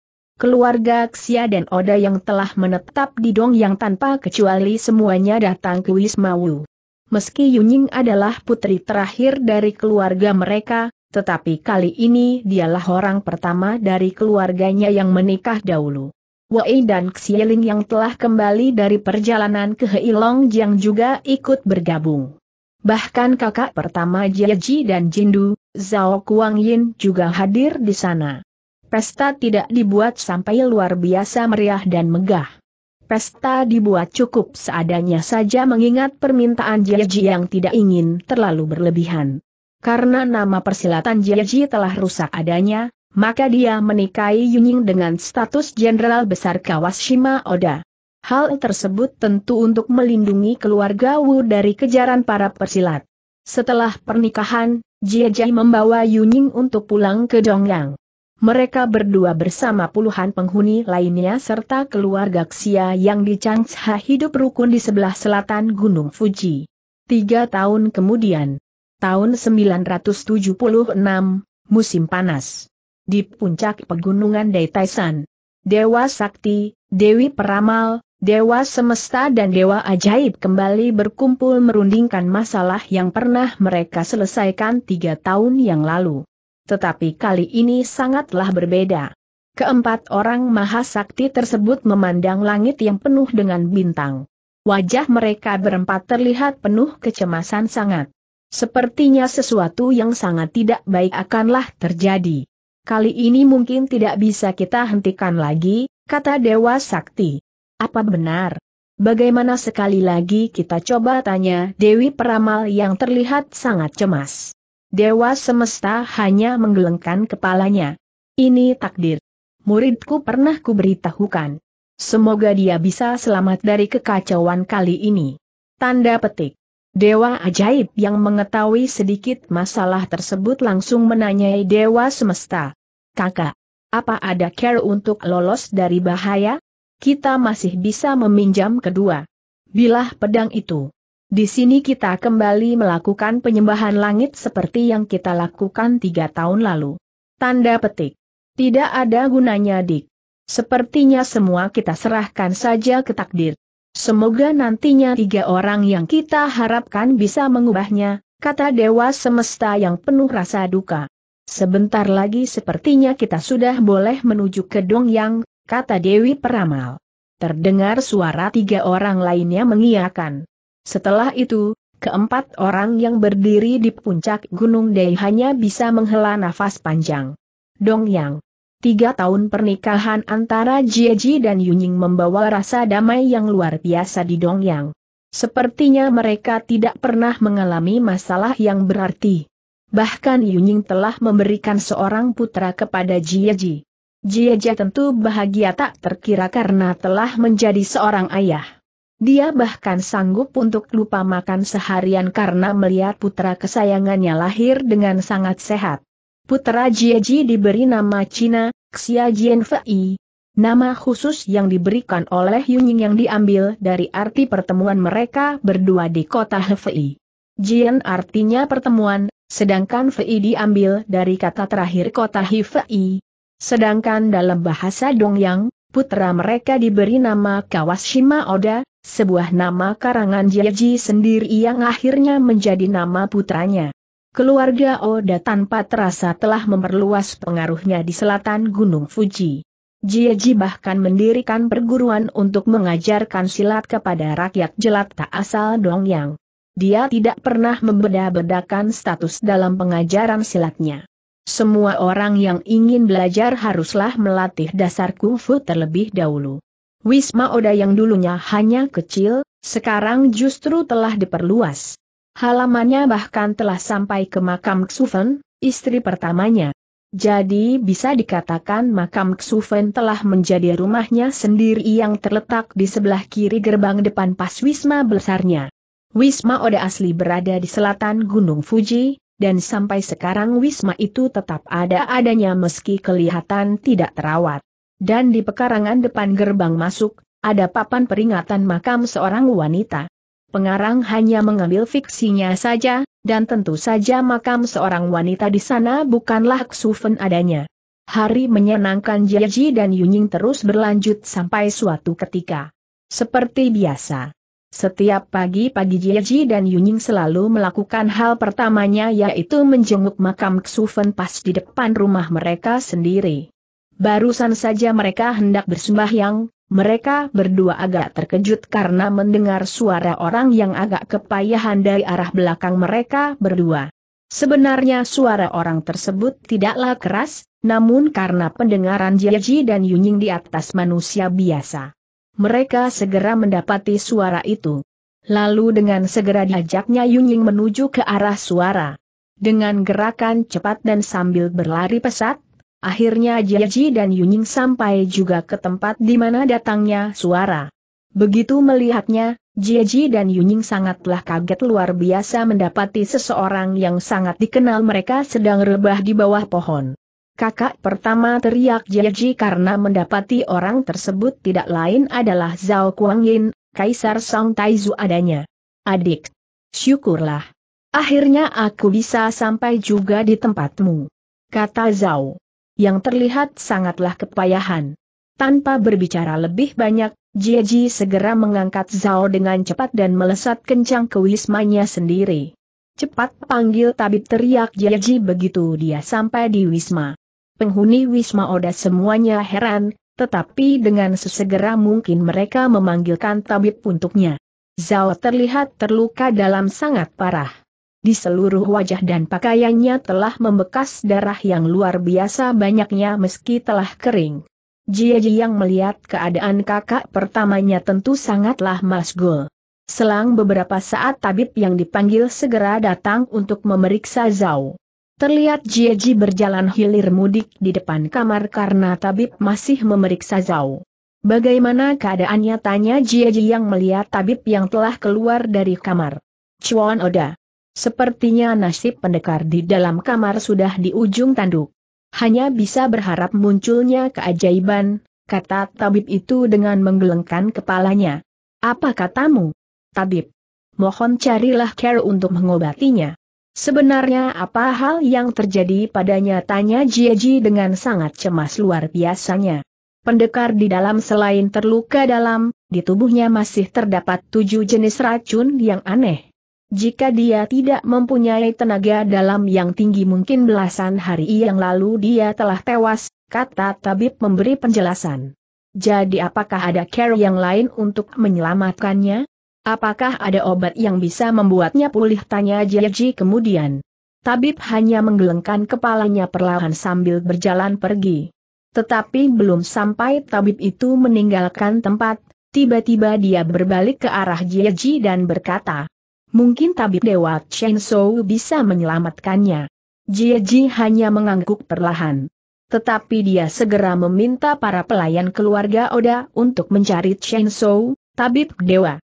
keluarga Xia dan Oda yang telah menetap di Dongyang tanpa kecuali semuanya datang ke Wisma Wu. Meski Yunying adalah putri terakhir dari keluarga mereka, tetapi kali ini dialah orang pertama dari keluarganya yang menikah dahulu. Wei dan Xieling yang telah kembali dari perjalanan ke Heilong Jiang juga ikut bergabung. Bahkan kakak pertama Jiaji dan Jindu, Zhao Kuang Yin juga hadir di sana. Pesta tidak dibuat sampai luar biasa meriah dan megah. Pesta dibuat cukup seadanya saja mengingat permintaan Jiaji yang tidak ingin terlalu berlebihan. Karena nama persilatan Jiaji telah rusak adanya, maka dia menikahi Yunying dengan status Jenderal Besar Kawashima Oda. Hal tersebut tentu untuk melindungi keluarga Wu dari kejaran para persilat. Setelah pernikahan, Jiaji membawa Yunying untuk pulang ke Dongyang mereka berdua bersama puluhan penghuni lainnya serta keluarga Xia yang di Changsha hidup rukun di sebelah selatan Gunung Fuji. Tiga tahun kemudian, tahun 976, musim panas. Di puncak pegunungan Daitaisan, Dewa Sakti, Dewi Peramal, Dewa Semesta dan Dewa Ajaib kembali berkumpul merundingkan masalah yang pernah mereka selesaikan tiga tahun yang lalu tetapi kali ini sangatlah berbeda. Keempat orang maha sakti tersebut memandang langit yang penuh dengan bintang. Wajah mereka berempat terlihat penuh kecemasan sangat. Sepertinya sesuatu yang sangat tidak baik akanlah terjadi. Kali ini mungkin tidak bisa kita hentikan lagi, kata Dewa Sakti. Apa benar? Bagaimana sekali lagi kita coba tanya Dewi Peramal yang terlihat sangat cemas. Dewa semesta hanya menggelengkan kepalanya. Ini takdir. Muridku pernah kuberitahukan. Semoga dia bisa selamat dari kekacauan kali ini. Tanda petik. Dewa ajaib yang mengetahui sedikit masalah tersebut langsung menanyai Dewa Semesta. Kakak, apa ada care untuk lolos dari bahaya? Kita masih bisa meminjam kedua. Bilah pedang itu. Di sini kita kembali melakukan penyembahan langit seperti yang kita lakukan tiga tahun lalu. Tanda petik. Tidak ada gunanya dik. Sepertinya semua kita serahkan saja ke takdir. Semoga nantinya tiga orang yang kita harapkan bisa mengubahnya, kata Dewa Semesta yang penuh rasa duka. Sebentar lagi sepertinya kita sudah boleh menuju ke yang, kata Dewi Peramal. Terdengar suara tiga orang lainnya mengiakan. Setelah itu, keempat orang yang berdiri di puncak Gunung Dei hanya bisa menghela nafas panjang. Dong Yang. Tiga tahun pernikahan antara Jieji dan Yunying membawa rasa damai yang luar biasa di Dongyang. Sepertinya mereka tidak pernah mengalami masalah yang berarti. Bahkan Yunying telah memberikan seorang putra kepada Jieji. Jieji tentu bahagia tak terkira karena telah menjadi seorang ayah. Dia bahkan sanggup untuk lupa makan seharian karena melihat putra kesayangannya lahir dengan sangat sehat. Putra Jieji diberi nama Cina, Xia Jianfei. Nama khusus yang diberikan oleh Yunying yang diambil dari arti pertemuan mereka berdua di kota Hefei. Jian artinya pertemuan, sedangkan Fei diambil dari kata terakhir kota Hefei. Sedangkan dalam bahasa Dongyang, putra mereka diberi nama Kawashima Oda, sebuah nama karangan Jiaji sendiri yang akhirnya menjadi nama putranya. Keluarga Oda tanpa terasa telah memperluas pengaruhnya di selatan Gunung Fuji. Jiaji bahkan mendirikan perguruan untuk mengajarkan silat kepada rakyat jelata asal Dongyang. Dia tidak pernah membeda-bedakan status dalam pengajaran silatnya. Semua orang yang ingin belajar haruslah melatih dasar kungfu terlebih dahulu. Wisma Oda yang dulunya hanya kecil, sekarang justru telah diperluas. Halamannya bahkan telah sampai ke makam Xuven, istri pertamanya. Jadi bisa dikatakan makam Xuven telah menjadi rumahnya sendiri yang terletak di sebelah kiri gerbang depan pas Wisma besarnya. Wisma Oda asli berada di selatan Gunung Fuji, dan sampai sekarang Wisma itu tetap ada adanya meski kelihatan tidak terawat dan di pekarangan depan gerbang masuk, ada papan peringatan makam seorang wanita. Pengarang hanya mengambil fiksinya saja, dan tentu saja makam seorang wanita di sana bukanlah Xufen adanya. Hari menyenangkan Jiaji dan Yunying terus berlanjut sampai suatu ketika. Seperti biasa. Setiap pagi-pagi Jiaji dan Yunying selalu melakukan hal pertamanya yaitu menjenguk makam Xufen pas di depan rumah mereka sendiri. Barusan saja mereka hendak bersembahyang, mereka berdua agak terkejut karena mendengar suara orang yang agak kepayahan dari arah belakang mereka berdua. Sebenarnya suara orang tersebut tidaklah keras, namun karena pendengaran Jiaji dan Yunying di atas manusia biasa. Mereka segera mendapati suara itu. Lalu dengan segera diajaknya Yunying menuju ke arah suara. Dengan gerakan cepat dan sambil berlari pesat, Akhirnya Jiaji dan Yuning sampai juga ke tempat di mana datangnya suara. Begitu melihatnya, Jiaji dan Yuning sangatlah kaget luar biasa mendapati seseorang yang sangat dikenal mereka sedang rebah di bawah pohon. Kakak pertama teriak Jiaji karena mendapati orang tersebut tidak lain adalah Zhao Kuangyin, Kaisar Song Taizu adanya. Adik. Syukurlah. Akhirnya aku bisa sampai juga di tempatmu. Kata Zhao yang terlihat sangatlah kepayahan. Tanpa berbicara lebih banyak, Jieji segera mengangkat Zhao dengan cepat dan melesat kencang ke wismanya sendiri. Cepat panggil tabib teriak Jieji begitu dia sampai di wisma. Penghuni wisma Oda semuanya heran, tetapi dengan sesegera mungkin mereka memanggilkan tabib untuknya. Zhao terlihat terluka dalam sangat parah. Di seluruh wajah dan pakaiannya telah membekas darah yang luar biasa banyaknya meski telah kering. Jia yang melihat keadaan kakak pertamanya tentu sangatlah masgul. Selang beberapa saat tabib yang dipanggil segera datang untuk memeriksa Zhao. Terlihat Jia berjalan hilir mudik di depan kamar karena tabib masih memeriksa Zhao. Bagaimana keadaannya tanya Jia yang melihat tabib yang telah keluar dari kamar. Chuan Oda. Sepertinya nasib pendekar di dalam kamar sudah di ujung tanduk. Hanya bisa berharap munculnya keajaiban, kata tabib itu dengan menggelengkan kepalanya. Apa katamu? Tabib. Mohon carilah care untuk mengobatinya. Sebenarnya apa hal yang terjadi padanya tanya Jiaji dengan sangat cemas luar biasanya. Pendekar di dalam selain terluka dalam, di tubuhnya masih terdapat tujuh jenis racun yang aneh. Jika dia tidak mempunyai tenaga dalam yang tinggi mungkin belasan hari yang lalu dia telah tewas, kata tabib memberi penjelasan. Jadi apakah ada care yang lain untuk menyelamatkannya? Apakah ada obat yang bisa membuatnya pulih tanya Jiaji kemudian. Tabib hanya menggelengkan kepalanya perlahan sambil berjalan pergi. Tetapi belum sampai tabib itu meninggalkan tempat, tiba-tiba dia berbalik ke arah Jiaji dan berkata, Mungkin tabib Dewa Chen Shou bisa menyelamatkannya. Jie Ji hanya mengangguk perlahan. Tetapi dia segera meminta para pelayan keluarga Oda untuk mencari Chen Shou, tabib Dewa.